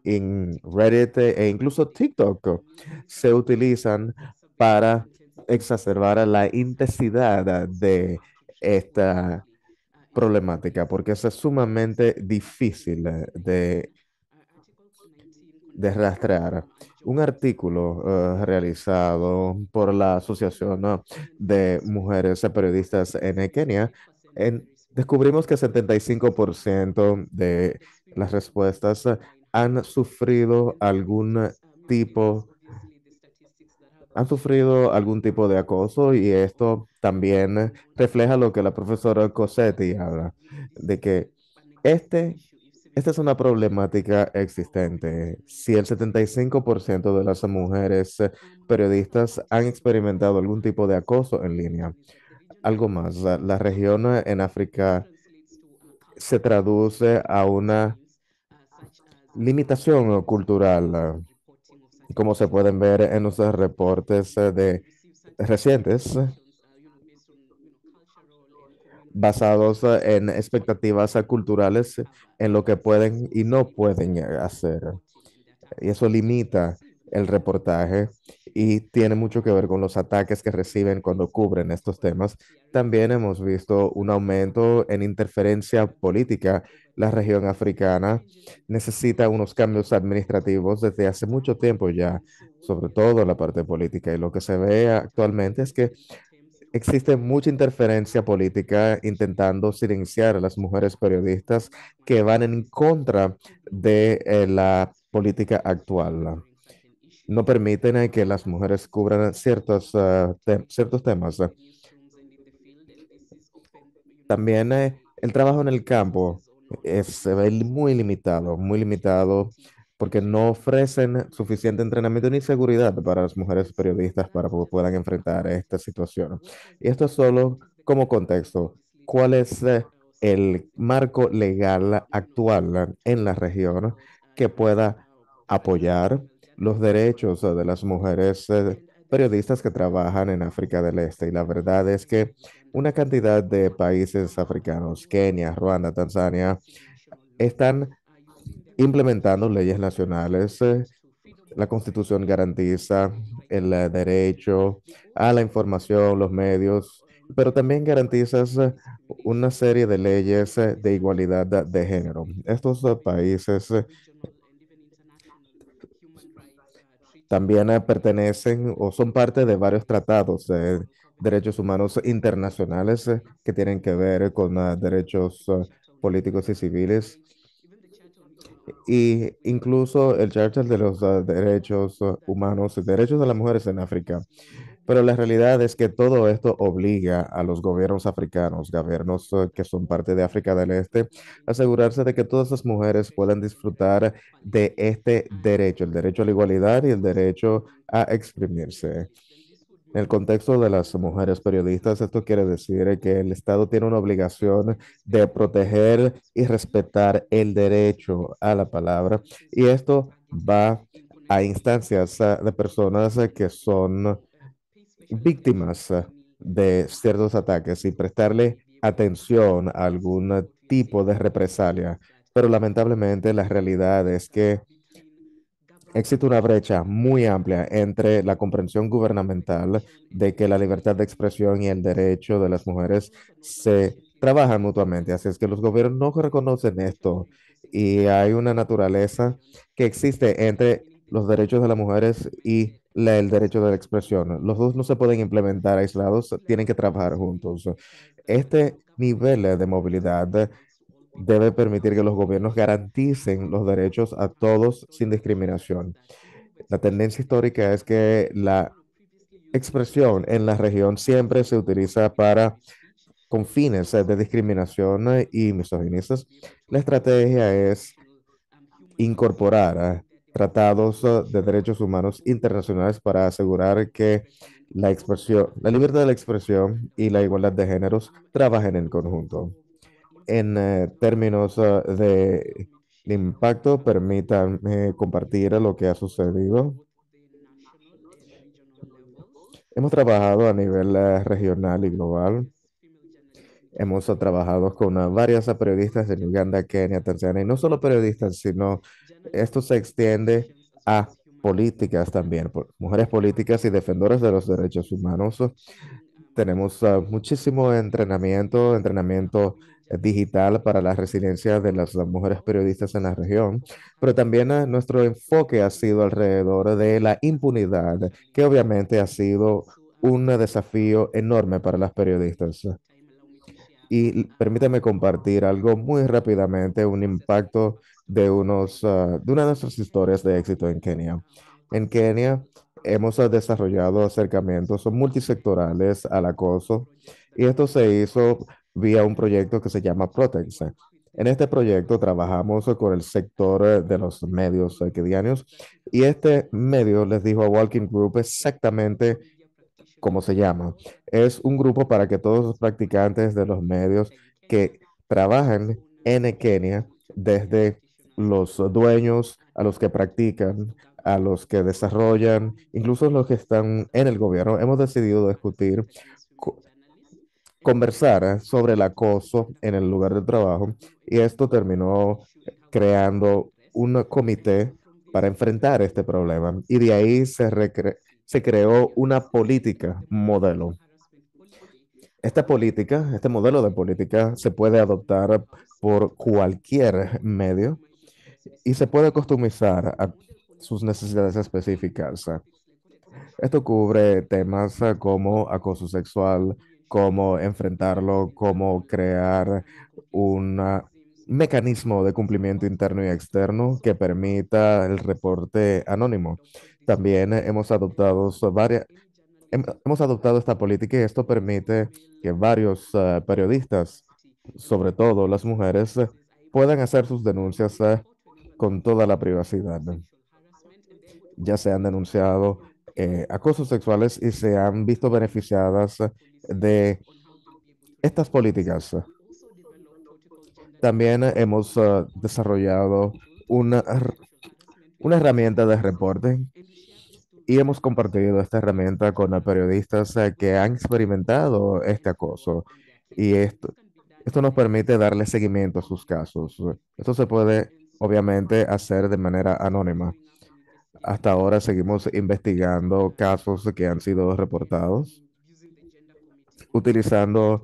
en Reddit eh, e incluso TikTok se utilizan para exacerbar la intensidad de esta problemática, porque es sumamente difícil de, de rastrear. Un artículo eh, realizado por la Asociación de Mujeres Periodistas en Kenia, descubrimos que 75% de las respuestas han sufrido algún tipo han sufrido algún tipo de acoso y esto también refleja lo que la profesora Cosetti habla, de que este, esta es una problemática existente. Si el 75% de las mujeres periodistas han experimentado algún tipo de acoso en línea, algo más, la región en África se traduce a una limitación cultural, ah, como se pueden ver en los reportes eh, de, recientes, basados eh, en expectativas culturales en lo que pueden y no pueden eh, hacer. Y eso limita el reportaje y tiene mucho que ver con los ataques que reciben cuando cubren estos temas. También hemos visto un aumento en interferencia política. La región africana necesita unos cambios administrativos desde hace mucho tiempo ya, sobre todo en la parte política. Y lo que se ve actualmente es que existe mucha interferencia política intentando silenciar a las mujeres periodistas que van en contra de eh, la política actual no permiten que las mujeres cubran ciertos, ah, ciertos temas. También eh, el trabajo en el campo es muy limitado, muy limitado, porque no ofrecen suficiente entrenamiento ni seguridad para las mujeres periodistas para que puedan enfrentar esta situación. Y esto solo como contexto. ¿Cuál es eh, el marco legal actual en la región que pueda apoyar los derechos de las mujeres eh, periodistas que trabajan en África del Este. Y la verdad es que una cantidad de países africanos, Kenia, Ruanda, Tanzania, están implementando leyes nacionales. Eh, la constitución garantiza el eh, derecho a la información, los medios, pero también garantiza una serie de leyes de igualdad de género. Estos países también eh, pertenecen o son parte de varios tratados de derechos humanos internacionales eh, que tienen que ver con eh, derechos políticos y civiles. e incluso el Charter de los Derechos Humanos y Derechos de las Mujeres en África. Pero la realidad es que todo esto obliga a los gobiernos africanos, gobiernos eh, que son parte de África del Este, a asegurarse de que todas las mujeres puedan disfrutar de este derecho, el derecho a la igualdad y el derecho a exprimirse. En el contexto de las mujeres periodistas, esto quiere decir que el Estado tiene una obligación de proteger y respetar el derecho a la palabra. Y esto va a instancias eh, de personas eh, que son víctimas de ciertos ataques y prestarle atención a algún tipo de represalia. Pero lamentablemente la realidad es que existe una brecha muy amplia entre la comprensión gubernamental de que la libertad de expresión y el derecho de las mujeres se trabajan mutuamente. Así es que los gobiernos no reconocen esto y hay una naturaleza que existe entre los derechos de las mujeres y el derecho de la expresión. Los dos no se pueden implementar aislados, tienen que trabajar juntos. Este nivel de movilidad debe permitir que los gobiernos garanticen los derechos a todos sin discriminación. La tendencia histórica es que la expresión en la región siempre se utiliza para con fines de discriminación y misoginistas. La estrategia es incorporar tratados eh, de derechos humanos internacionales para asegurar que la expresión, la libertad de la expresión y la igualdad de géneros trabajen en conjunto. En eh, términos eh, de impacto, permítanme compartir lo que ha sucedido. Hemos trabajado a nivel regional y global. Hemos trabajado con varias periodistas en Uganda, Kenia, Tanzania, y no solo periodistas, sino esto se extiende a políticas también, mujeres políticas y defensores de los derechos humanos. Tenemos ah, muchísimo entrenamiento, entrenamiento digital para la resiliencia de las mujeres periodistas en la región, pero también ah, nuestro enfoque ha sido alrededor de la impunidad, que obviamente ha sido un desafío enorme para las periodistas. Y permítame compartir algo muy rápidamente, un impacto de, unos, ah, de una de nuestras historias de éxito en Kenia. En Kenia hemos ah, desarrollado acercamientos multisectorales al acoso y esto se hizo vía un proyecto que se llama Protense. En este proyecto trabajamos con el sector eh, de los medios equidianos eh, y este medio les dijo a Walking Group exactamente cómo se llama. Es un grupo para que todos los practicantes de los medios que trabajan en Kenia desde los dueños, a los que practican, a los que desarrollan, incluso los que están en el gobierno, hemos decidido discutir, conversar sobre el acoso en el lugar de trabajo y esto terminó creando un comité para enfrentar este problema y de ahí se, se creó una política modelo. Esta política, este modelo de política se puede adoptar por cualquier medio y se puede customizar a sus necesidades específicas. Esto cubre temas eh, como acoso sexual, cómo enfrentarlo, cómo crear un ah, mecanismo de cumplimiento interno y externo que permita el reporte anónimo. También hemos adoptado varias hemos adoptado esta política y esto permite que varios eh, periodistas, sobre todo las mujeres, eh, puedan hacer sus denuncias con toda la privacidad. Ya se han denunciado eh, acosos sexuales y se han visto beneficiadas de estas políticas. También hemos ah, desarrollado una, una herramienta de reporte y hemos compartido esta herramienta con periodistas eh, que han experimentado este acoso y esto, esto nos permite darle seguimiento a sus casos. Esto se puede obviamente hacer de manera anónima. Hasta ahora seguimos investigando casos que han sido reportados utilizando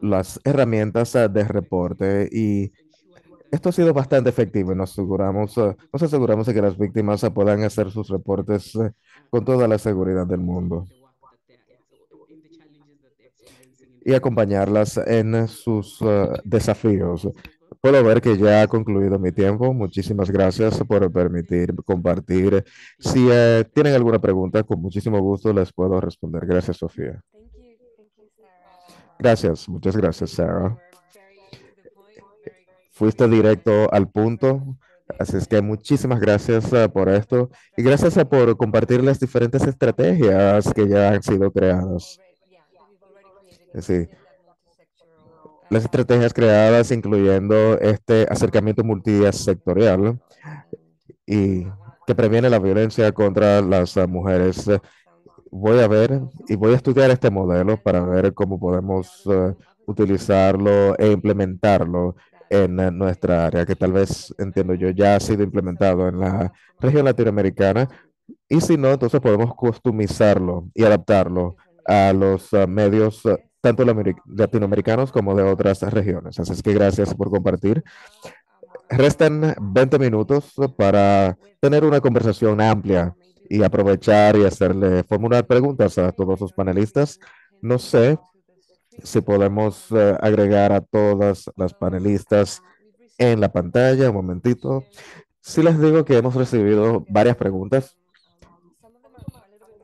las herramientas de reporte y esto ha sido bastante efectivo nos aseguramos, nos aseguramos de que las víctimas puedan hacer sus reportes con toda la seguridad del mundo y acompañarlas en sus eh, desafíos. Puedo ver que ya ha concluido mi tiempo. Muchísimas gracias por permitir compartir. Si eh, tienen alguna pregunta, con muchísimo gusto les puedo responder. Gracias, Sofía. Gracias, muchas gracias, Sarah. Fuiste directo al punto. Así es que muchísimas gracias eh, por esto y gracias eh, por compartir las diferentes estrategias que ya han sido creadas. Sí, las estrategias creadas, incluyendo este acercamiento multisectorial y que previene la violencia contra las eh, mujeres. Voy a ver y voy a estudiar este modelo para ver cómo podemos eh, utilizarlo e implementarlo en eh, nuestra área, que tal vez, entiendo yo, ya ha sido implementado en la región latinoamericana. Y si no, entonces podemos customizarlo y adaptarlo a los medios tanto latinoamericanos como de otras regiones. Así que gracias por compartir. Restan 20 minutos para tener una conversación amplia y aprovechar y hacerle formular preguntas a todos los panelistas. No sé si podemos eh, agregar a todas las panelistas en la pantalla. Un momentito. Si sí les digo que hemos recibido varias preguntas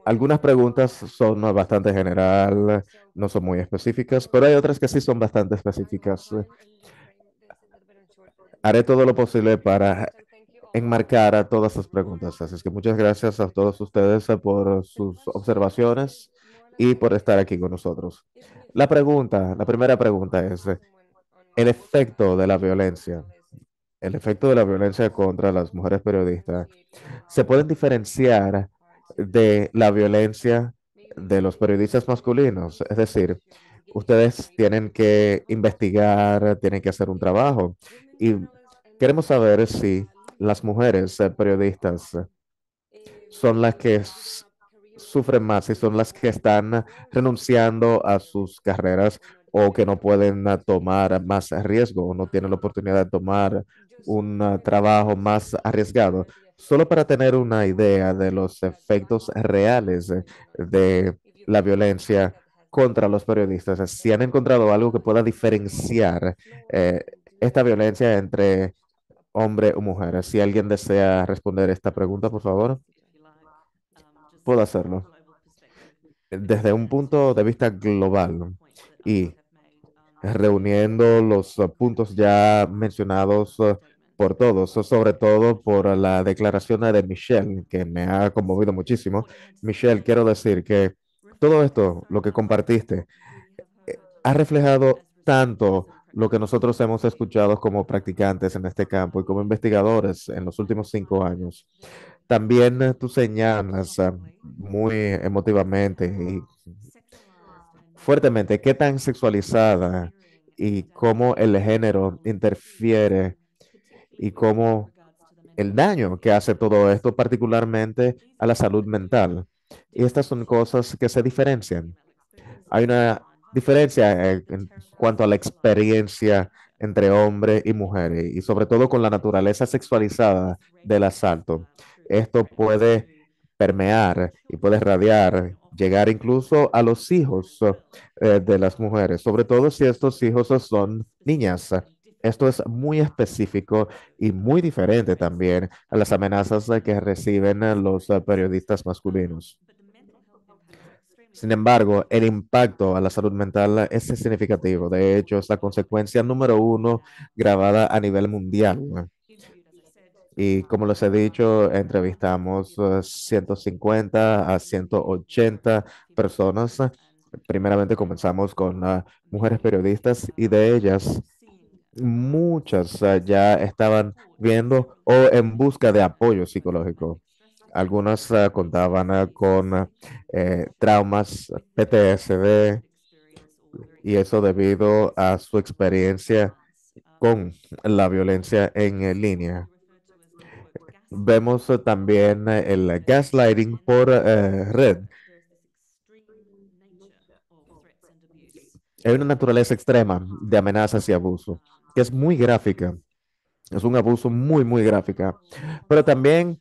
algunas preguntas son bastante general, no son muy específicas, pero hay otras que sí son bastante específicas. Haré todo lo posible para enmarcar a todas las preguntas. Así que muchas gracias a todos ustedes eh, por sus observaciones y por estar aquí con nosotros. La pregunta, la primera pregunta es eh, el efecto de la violencia. El efecto de la violencia contra las mujeres periodistas. ¿Se pueden diferenciar de la violencia de los periodistas masculinos. Es decir, ustedes tienen que investigar, tienen que hacer un trabajo. Y queremos saber si las mujeres eh, periodistas son las que sufren más y son las que están renunciando a sus carreras o que no pueden ah, tomar más riesgo o no tienen la oportunidad de tomar un ah, trabajo más arriesgado. Solo para tener una idea de los efectos reales de la violencia contra los periodistas, si han encontrado algo que pueda diferenciar eh, esta violencia entre hombre o mujer. Si alguien desea responder esta pregunta, por favor, puedo hacerlo. Desde un punto de vista global y reuniendo los puntos ya mencionados por todos, sobre todo por la declaración de Michelle, que me ha conmovido muchísimo. Michelle, quiero decir que todo esto, lo que compartiste, eh, ha reflejado tanto lo que nosotros hemos escuchado como practicantes en este campo y como investigadores en los últimos cinco años. También tú señalas ah, muy emotivamente y fuertemente qué tan sexualizada y cómo el género interfiere y cómo el daño que hace todo esto, particularmente a la salud mental. Y estas son cosas que se diferencian. Hay una diferencia en cuanto a la experiencia entre hombre y mujer y sobre todo con la naturaleza sexualizada del asalto. Esto puede permear y puede radiar, llegar incluso a los hijos eh, de las mujeres, sobre todo si estos hijos son niñas esto es muy específico y muy diferente también a las amenazas que reciben eh, los eh, periodistas masculinos. Sin embargo, el impacto a la salud mental es significativo. De hecho, es la consecuencia número uno grabada a nivel mundial. Y como les he dicho, entrevistamos 150 eh, a 180 personas. Primeramente comenzamos con mujeres periodistas y de ellas muchas ya estaban viendo o en busca de apoyo psicológico. Algunas contaban ah, con eh, traumas PTSD y eso debido a su experiencia con la violencia en línea. Vemos eh, también eh, el gaslighting por red. Hay una naturaleza extrema de amenazas y abuso que es muy gráfica. Es un abuso muy, muy gráfica. Pero también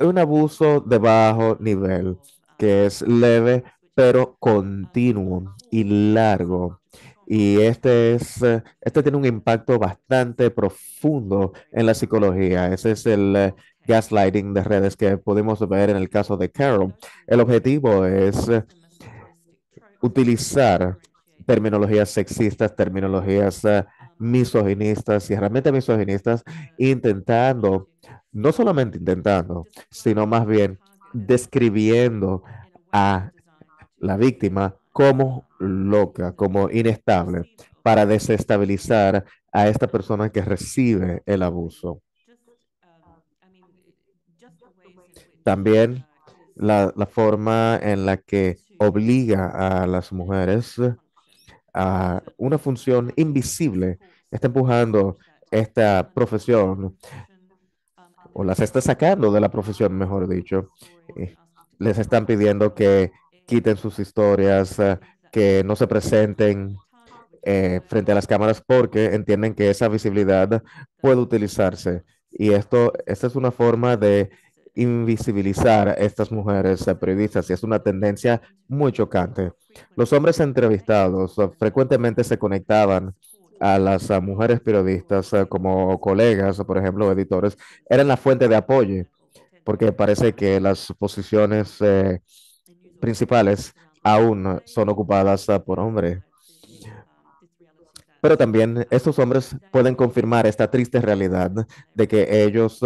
un abuso de bajo nivel, que es leve, pero continuo y largo. Y este, es, este tiene un impacto bastante profundo en la psicología. Ese es el eh, gaslighting de redes que podemos ver en el caso de Carol. El objetivo es eh, utilizar terminologías sexistas, terminologías eh, misoginistas y realmente misoginistas intentando, no solamente intentando, sino más bien describiendo a la víctima como loca, como inestable, para desestabilizar a esta persona que recibe el abuso. También la, la forma en la que obliga a las mujeres a una función invisible está empujando esta profesión o las está sacando de la profesión, mejor dicho. Eh, les están pidiendo que quiten sus historias, eh, que no se presenten eh, frente a las cámaras porque entienden que esa visibilidad puede utilizarse. Y esto, esta es una forma de invisibilizar a estas mujeres periodistas y es una tendencia muy chocante. Los hombres entrevistados frecuentemente se conectaban a las mujeres periodistas eh, como colegas, por ejemplo, editores, eran la fuente de apoyo, porque parece que las posiciones eh, principales aún son ocupadas eh, por hombres. Pero también estos hombres pueden confirmar esta triste realidad de que ellos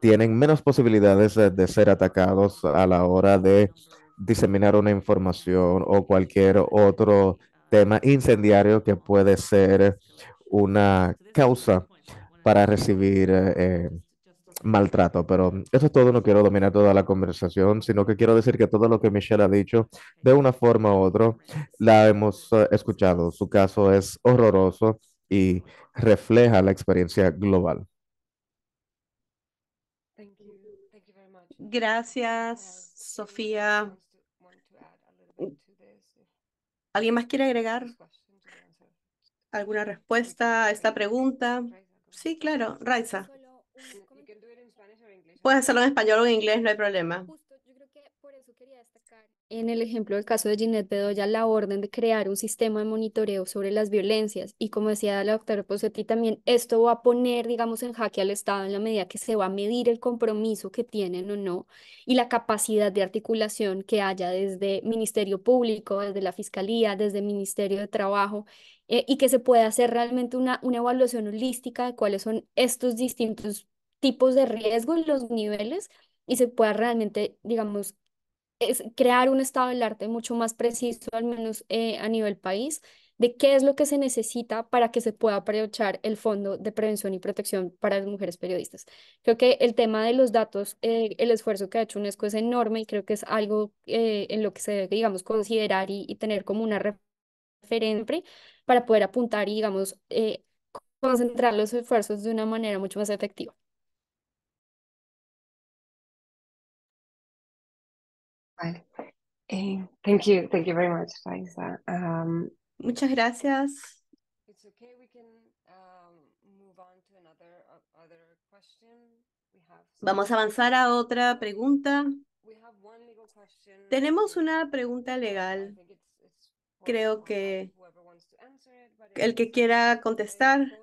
tienen menos posibilidades de ser atacados a la hora de diseminar una información o cualquier otro tema incendiario que puede ser una causa para recibir eh, maltrato. Pero eso es todo, no quiero dominar toda la conversación, sino que quiero decir que todo lo que Michelle ha dicho, de una forma u otra, la hemos eh, escuchado. Su caso es horroroso y refleja la experiencia global. Gracias, Sofía. ¿Alguien más quiere agregar alguna respuesta a esta pregunta? Sí, claro, Raiza. Puedes hacerlo en español o en inglés, no hay problema en el ejemplo del caso de Ginette Bedoya, la orden de crear un sistema de monitoreo sobre las violencias. Y como decía la doctora Posetti, también esto va a poner, digamos, en jaque al Estado en la medida que se va a medir el compromiso que tienen o no y la capacidad de articulación que haya desde Ministerio Público, desde la Fiscalía, desde Ministerio de Trabajo eh, y que se pueda hacer realmente una, una evaluación holística de cuáles son estos distintos tipos de riesgo en los niveles y se pueda realmente, digamos, es crear un estado del arte mucho más preciso, al menos eh, a nivel país, de qué es lo que se necesita para que se pueda aprovechar el Fondo de Prevención y Protección para las Mujeres Periodistas. Creo que el tema de los datos, eh, el esfuerzo que ha hecho UNESCO es enorme y creo que es algo eh, en lo que se debe, digamos, considerar y, tener como una referencia para poder apuntar y, digamos, eh, concentrar los esfuerzos de una manera mucho más efectiva. Eh, thank you, thank you very much, um, Muchas gracias. Vamos a avanzar a otra pregunta. Tenemos una pregunta legal. Creo que el que quiera contestar,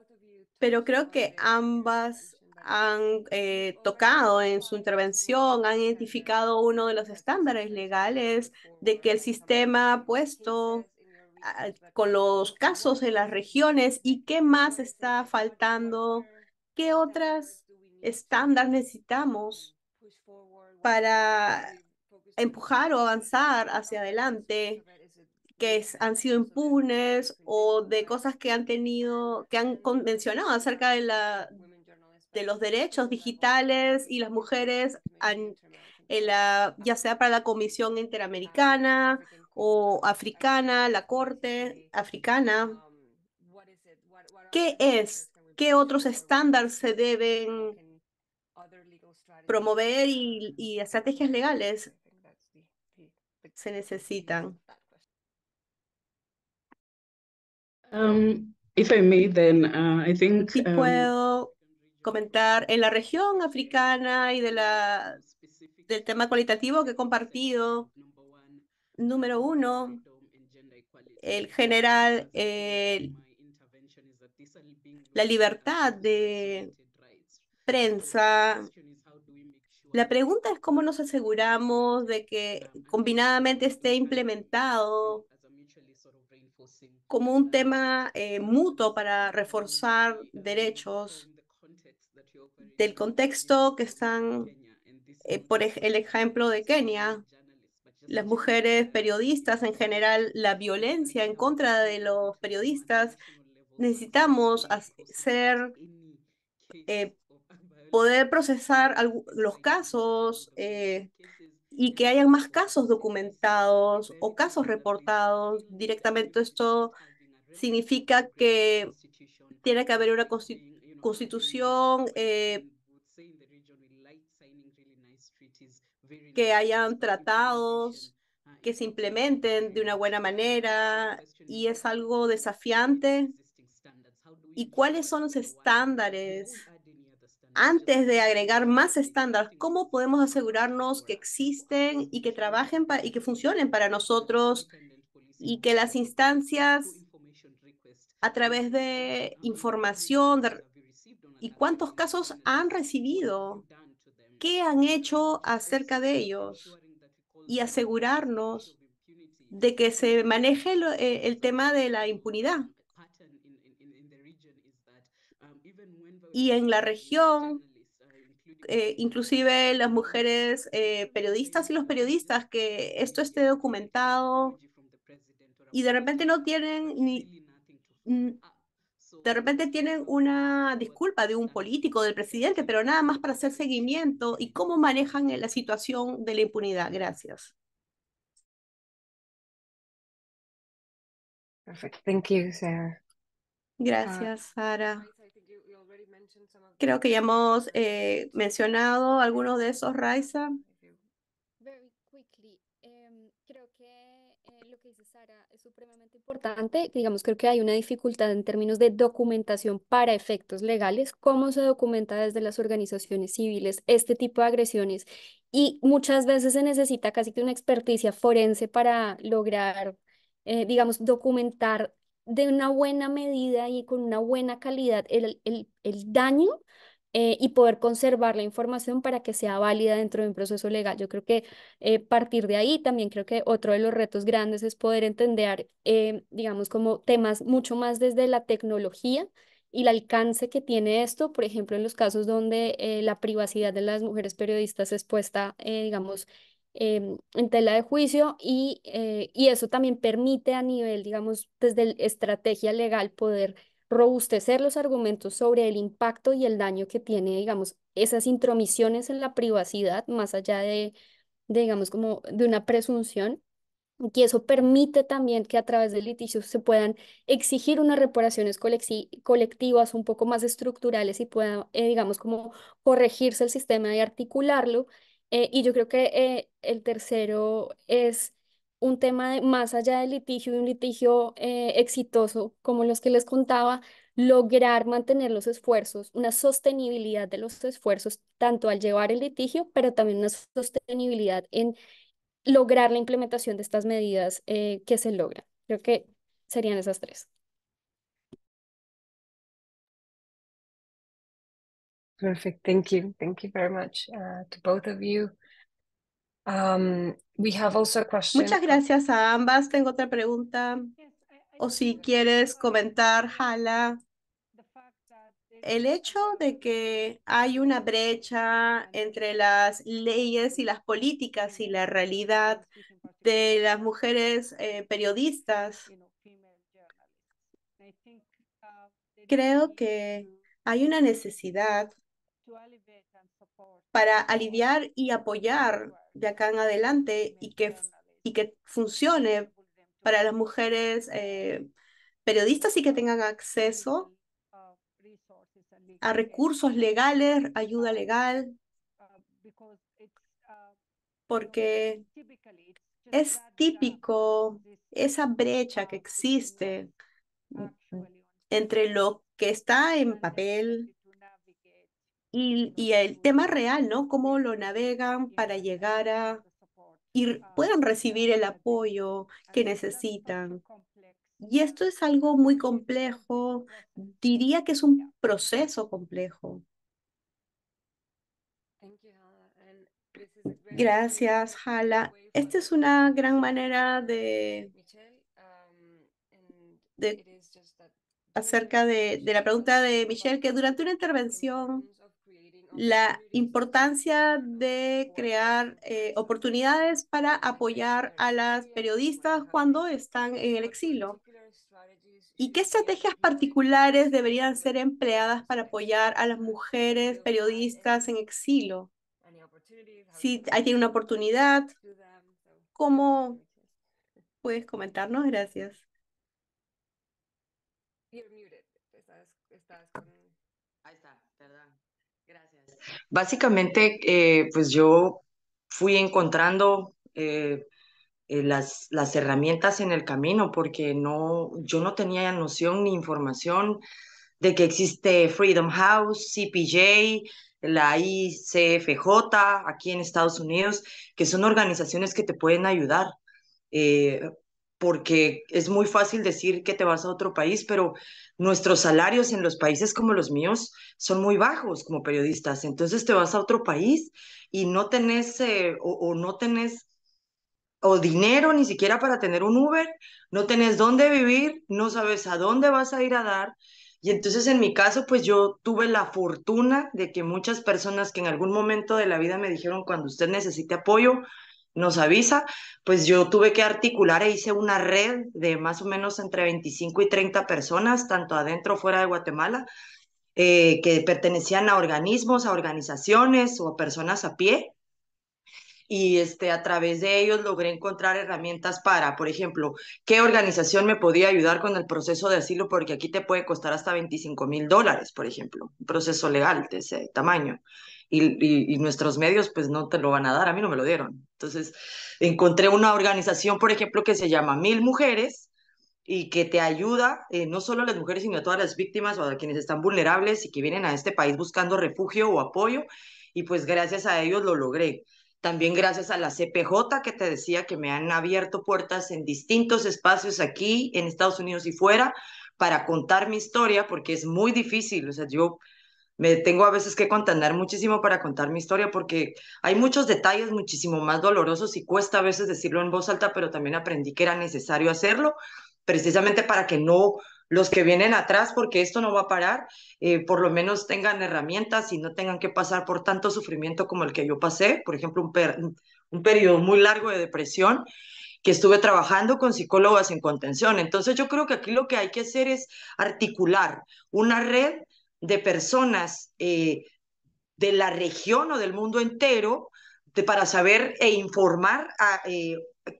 pero creo que ambas han eh, tocado en su intervención, han identificado uno de los estándares legales de que el sistema ha puesto ah, con los casos en las regiones y qué más está faltando, qué otras estándares necesitamos para empujar o avanzar hacia adelante que han sido impunes o de cosas que han tenido, que han mencionado acerca de la de los derechos digitales y las mujeres, en la, ya sea para la Comisión Interamericana o africana, la Corte africana. ¿Qué es? ¿Qué otros estándares se deben promover y, estrategias legales se necesitan? Um, if Si uh, um, puedo comentar en la región africana y de la, del tema cualitativo que he compartido. Número uno, el general, eh, la libertad de prensa. La pregunta es cómo nos aseguramos de que combinadamente esté implementado como un tema eh, mutuo para reforzar derechos del contexto que están, eh, por el ejemplo de Kenia, las mujeres periodistas en general, la violencia en contra de los periodistas, necesitamos hacer, eh, poder procesar los casos eh, y que hayan más casos documentados o casos reportados directamente. Esto significa que tiene que haber una constitución constitución eh, que hayan tratados que se implementen de una buena manera y es algo desafiante. ¿Y cuáles son los estándares? Antes de agregar más estándares, ¿cómo podemos asegurarnos que existen y que trabajen y que funcionen para nosotros y que las instancias a través de información, de ¿Y cuántos casos han recibido? ¿Qué han hecho acerca de ellos? Y asegurarnos de que se maneje eh, el, tema de la impunidad. Y en la región, eh, inclusive las mujeres eh, periodistas y los periodistas, que esto esté documentado y de repente no tienen ni, de repente tienen una disculpa de un político, del presidente, pero nada más para hacer seguimiento y cómo manejan la situación de la impunidad. Gracias. Perfect. Thank you, Sarah. Gracias, ah. Sara. Creo que ya hemos eh, mencionado algunos de esos, Raiza. importante, digamos, creo que hay una dificultad en términos de documentación para efectos legales, cómo se documenta desde las organizaciones civiles este tipo de agresiones y muchas veces se necesita casi que una experticia forense para lograr, eh, digamos, documentar de una buena medida y con una buena calidad el, el, el daño eh, y poder conservar la información para que sea válida dentro de un proceso legal. Yo creo que eh, partir de ahí también creo que otro de los retos grandes es poder entender, eh, digamos, como temas mucho más desde la tecnología y el alcance que tiene esto, por ejemplo, en los casos donde eh, la privacidad de las mujeres periodistas es puesta, digamos, em, en tela de juicio y, y eso también permite a nivel, digamos, desde la estrategia legal poder robustecer los argumentos sobre el impacto y el daño que tiene, digamos, esas intromisiones en la privacidad, más allá de, digamos, como de una presunción. que eso permite también que a través del litigio se puedan exigir unas reparaciones colectivas un poco más estructurales y pueda, eh, digamos, como corregirse el sistema y articularlo. Eh, y yo creo que eh, el tercero es un tema de, más allá del litigio de un litigio eh, exitoso como los que les contaba, lograr mantener los esfuerzos, una sostenibilidad de los esfuerzos, tanto al llevar el litigio, pero también una sostenibilidad en lograr la implementación de estas medidas eh, que se logran. Creo que serían esas tres. Perfect. Thank you. Thank you very much uh, to both of you. Um, Muchas gracias a ambas. Tengo otra pregunta. O si quieres comentar, Hala el hecho de que hay una brecha entre las leyes y las políticas y la realidad de las mujeres eh, periodistas. Creo que hay una necesidad para aliviar y apoyar de acá en adelante y que, y que funcione para las mujeres eh, periodistas y que tengan acceso a recursos legales, ayuda legal, porque es típico esa brecha que existe entre lo que está en papel y, el tema real, ¿no? Cómo lo navegan para llegar a y puedan recibir el apoyo que necesitan. Y esto es algo muy complejo, diría que es un proceso complejo. Gracias, Hala. Esta es una gran manera de, acerca de, de la pregunta de Michelle, que durante una intervención la importancia de crear eh, oportunidades para apoyar a las periodistas cuando están en el exilio. ¿Y qué estrategias particulares deberían ser empleadas para apoyar a las mujeres periodistas en exilio? Si hay tiene una oportunidad, ¿cómo puedes comentarnos? Gracias. Básicamente, eh, pues yo fui encontrando eh, eh, las, las herramientas en el camino porque no, yo no tenía noción ni información de que existe Freedom House, CPJ, la ICFJ aquí en Estados Unidos, que son organizaciones que te pueden ayudar porque es muy fácil decir que te vas a otro país, pero nuestros salarios en los países como los míos son muy bajos como periodistas. Entonces te vas a otro país y no tenés eh, o, no tenés o dinero ni siquiera para tener un Uber, no tenés dónde vivir, no sabes a dónde vas a ir a dar. Y entonces en mi caso, pues yo tuve la fortuna de que muchas personas que en algún momento de la vida me dijeron, cuando usted necesite apoyo, nos avisa, pues yo tuve que articular e hice una red de más o menos entre 25 y 30 personas, tanto adentro fuera de Guatemala, eh, que pertenecían a organismos, a organizaciones o a personas a pie. Y este, a través de ellos logré encontrar herramientas para, por ejemplo, qué organización me podía ayudar con el proceso de asilo, porque aquí te puede costar hasta 25 mil dólares, por ejemplo, un proceso legal de ese tamaño y, nuestros medios pues no te lo van a dar, a mí no me lo dieron. Entonces encontré una organización, por ejemplo, que se llama Mil Mujeres y que te ayuda eh, no solo a las mujeres, sino a todas las víctimas o a quienes están vulnerables y que vienen a este país buscando refugio o apoyo. Y pues gracias a ellos lo logré. También gracias a la CPJ que te decía que me han abierto puertas en distintos espacios aquí, en Estados Unidos y fuera, para contar mi historia, porque es muy difícil. O sea, yo me tengo a veces que contener muchísimo para contar mi historia porque hay muchos detalles muchísimo más dolorosos y cuesta a veces decirlo en voz alta, pero también aprendí que era necesario hacerlo precisamente para que no los que vienen atrás, porque esto no va a parar, eh, por lo menos tengan herramientas y no tengan que pasar por tanto sufrimiento como el que yo pasé, por ejemplo, un, un periodo muy largo de depresión que estuve trabajando con psicólogas en contención. Entonces yo creo que aquí lo que hay que hacer es articular una red de personas eh, de la región o del mundo entero para saber e informar a, eh,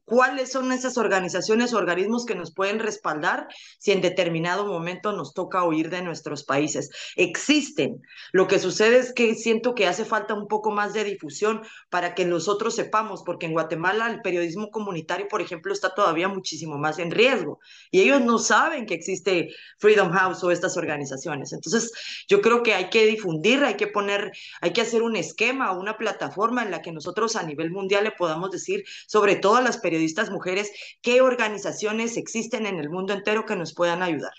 cuáles son esas organizaciones o organismos que nos pueden respaldar si en determinado momento nos toca huir de nuestros países. Existen. Lo que sucede es que siento que hace falta un poco más de difusión para que nosotros sepamos, porque en Guatemala el periodismo comunitario, por ejemplo, está todavía muchísimo más en riesgo y ellos no saben que existe Freedom House o estas organizaciones. Entonces, yo creo que hay que difundir, hay que poner, hay que hacer un esquema una plataforma en la que nosotros a nivel mundial le podamos decir sobre todas las periodistas mujeres, qué organizaciones existen en el mundo entero que nos puedan ayudar.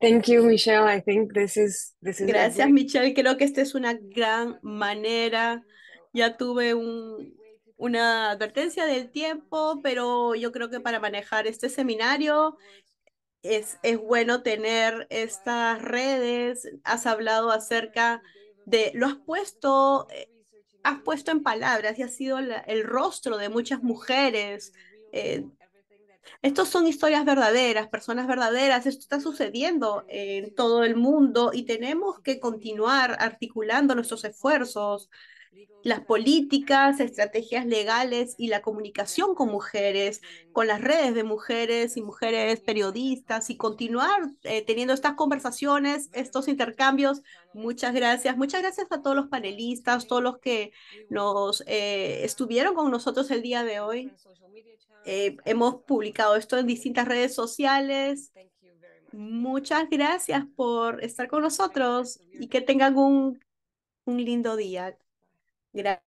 Michelle. I think this is, this is Gracias, Michelle. Creo que esta es una gran manera. Ya tuve un, una advertencia del tiempo, pero yo creo que para manejar este seminario es, es, bueno tener estas redes. Has hablado acerca de, lo has puesto eh, has puesto en palabras y has sido el rostro de muchas mujeres. Eh, estos son historias verdaderas, personas verdaderas, esto está sucediendo en todo el mundo y tenemos que continuar articulando nuestros esfuerzos, las políticas, estrategias legales y la comunicación con mujeres, con las redes de mujeres y mujeres periodistas y continuar eh, teniendo estas conversaciones, estos intercambios. Muchas gracias. Muchas gracias a todos los panelistas, todos los que nos eh, estuvieron con nosotros el día de hoy. Eh, hemos publicado esto en distintas redes sociales. Muchas gracias por estar con nosotros y que tengan un lindo día. Gracias.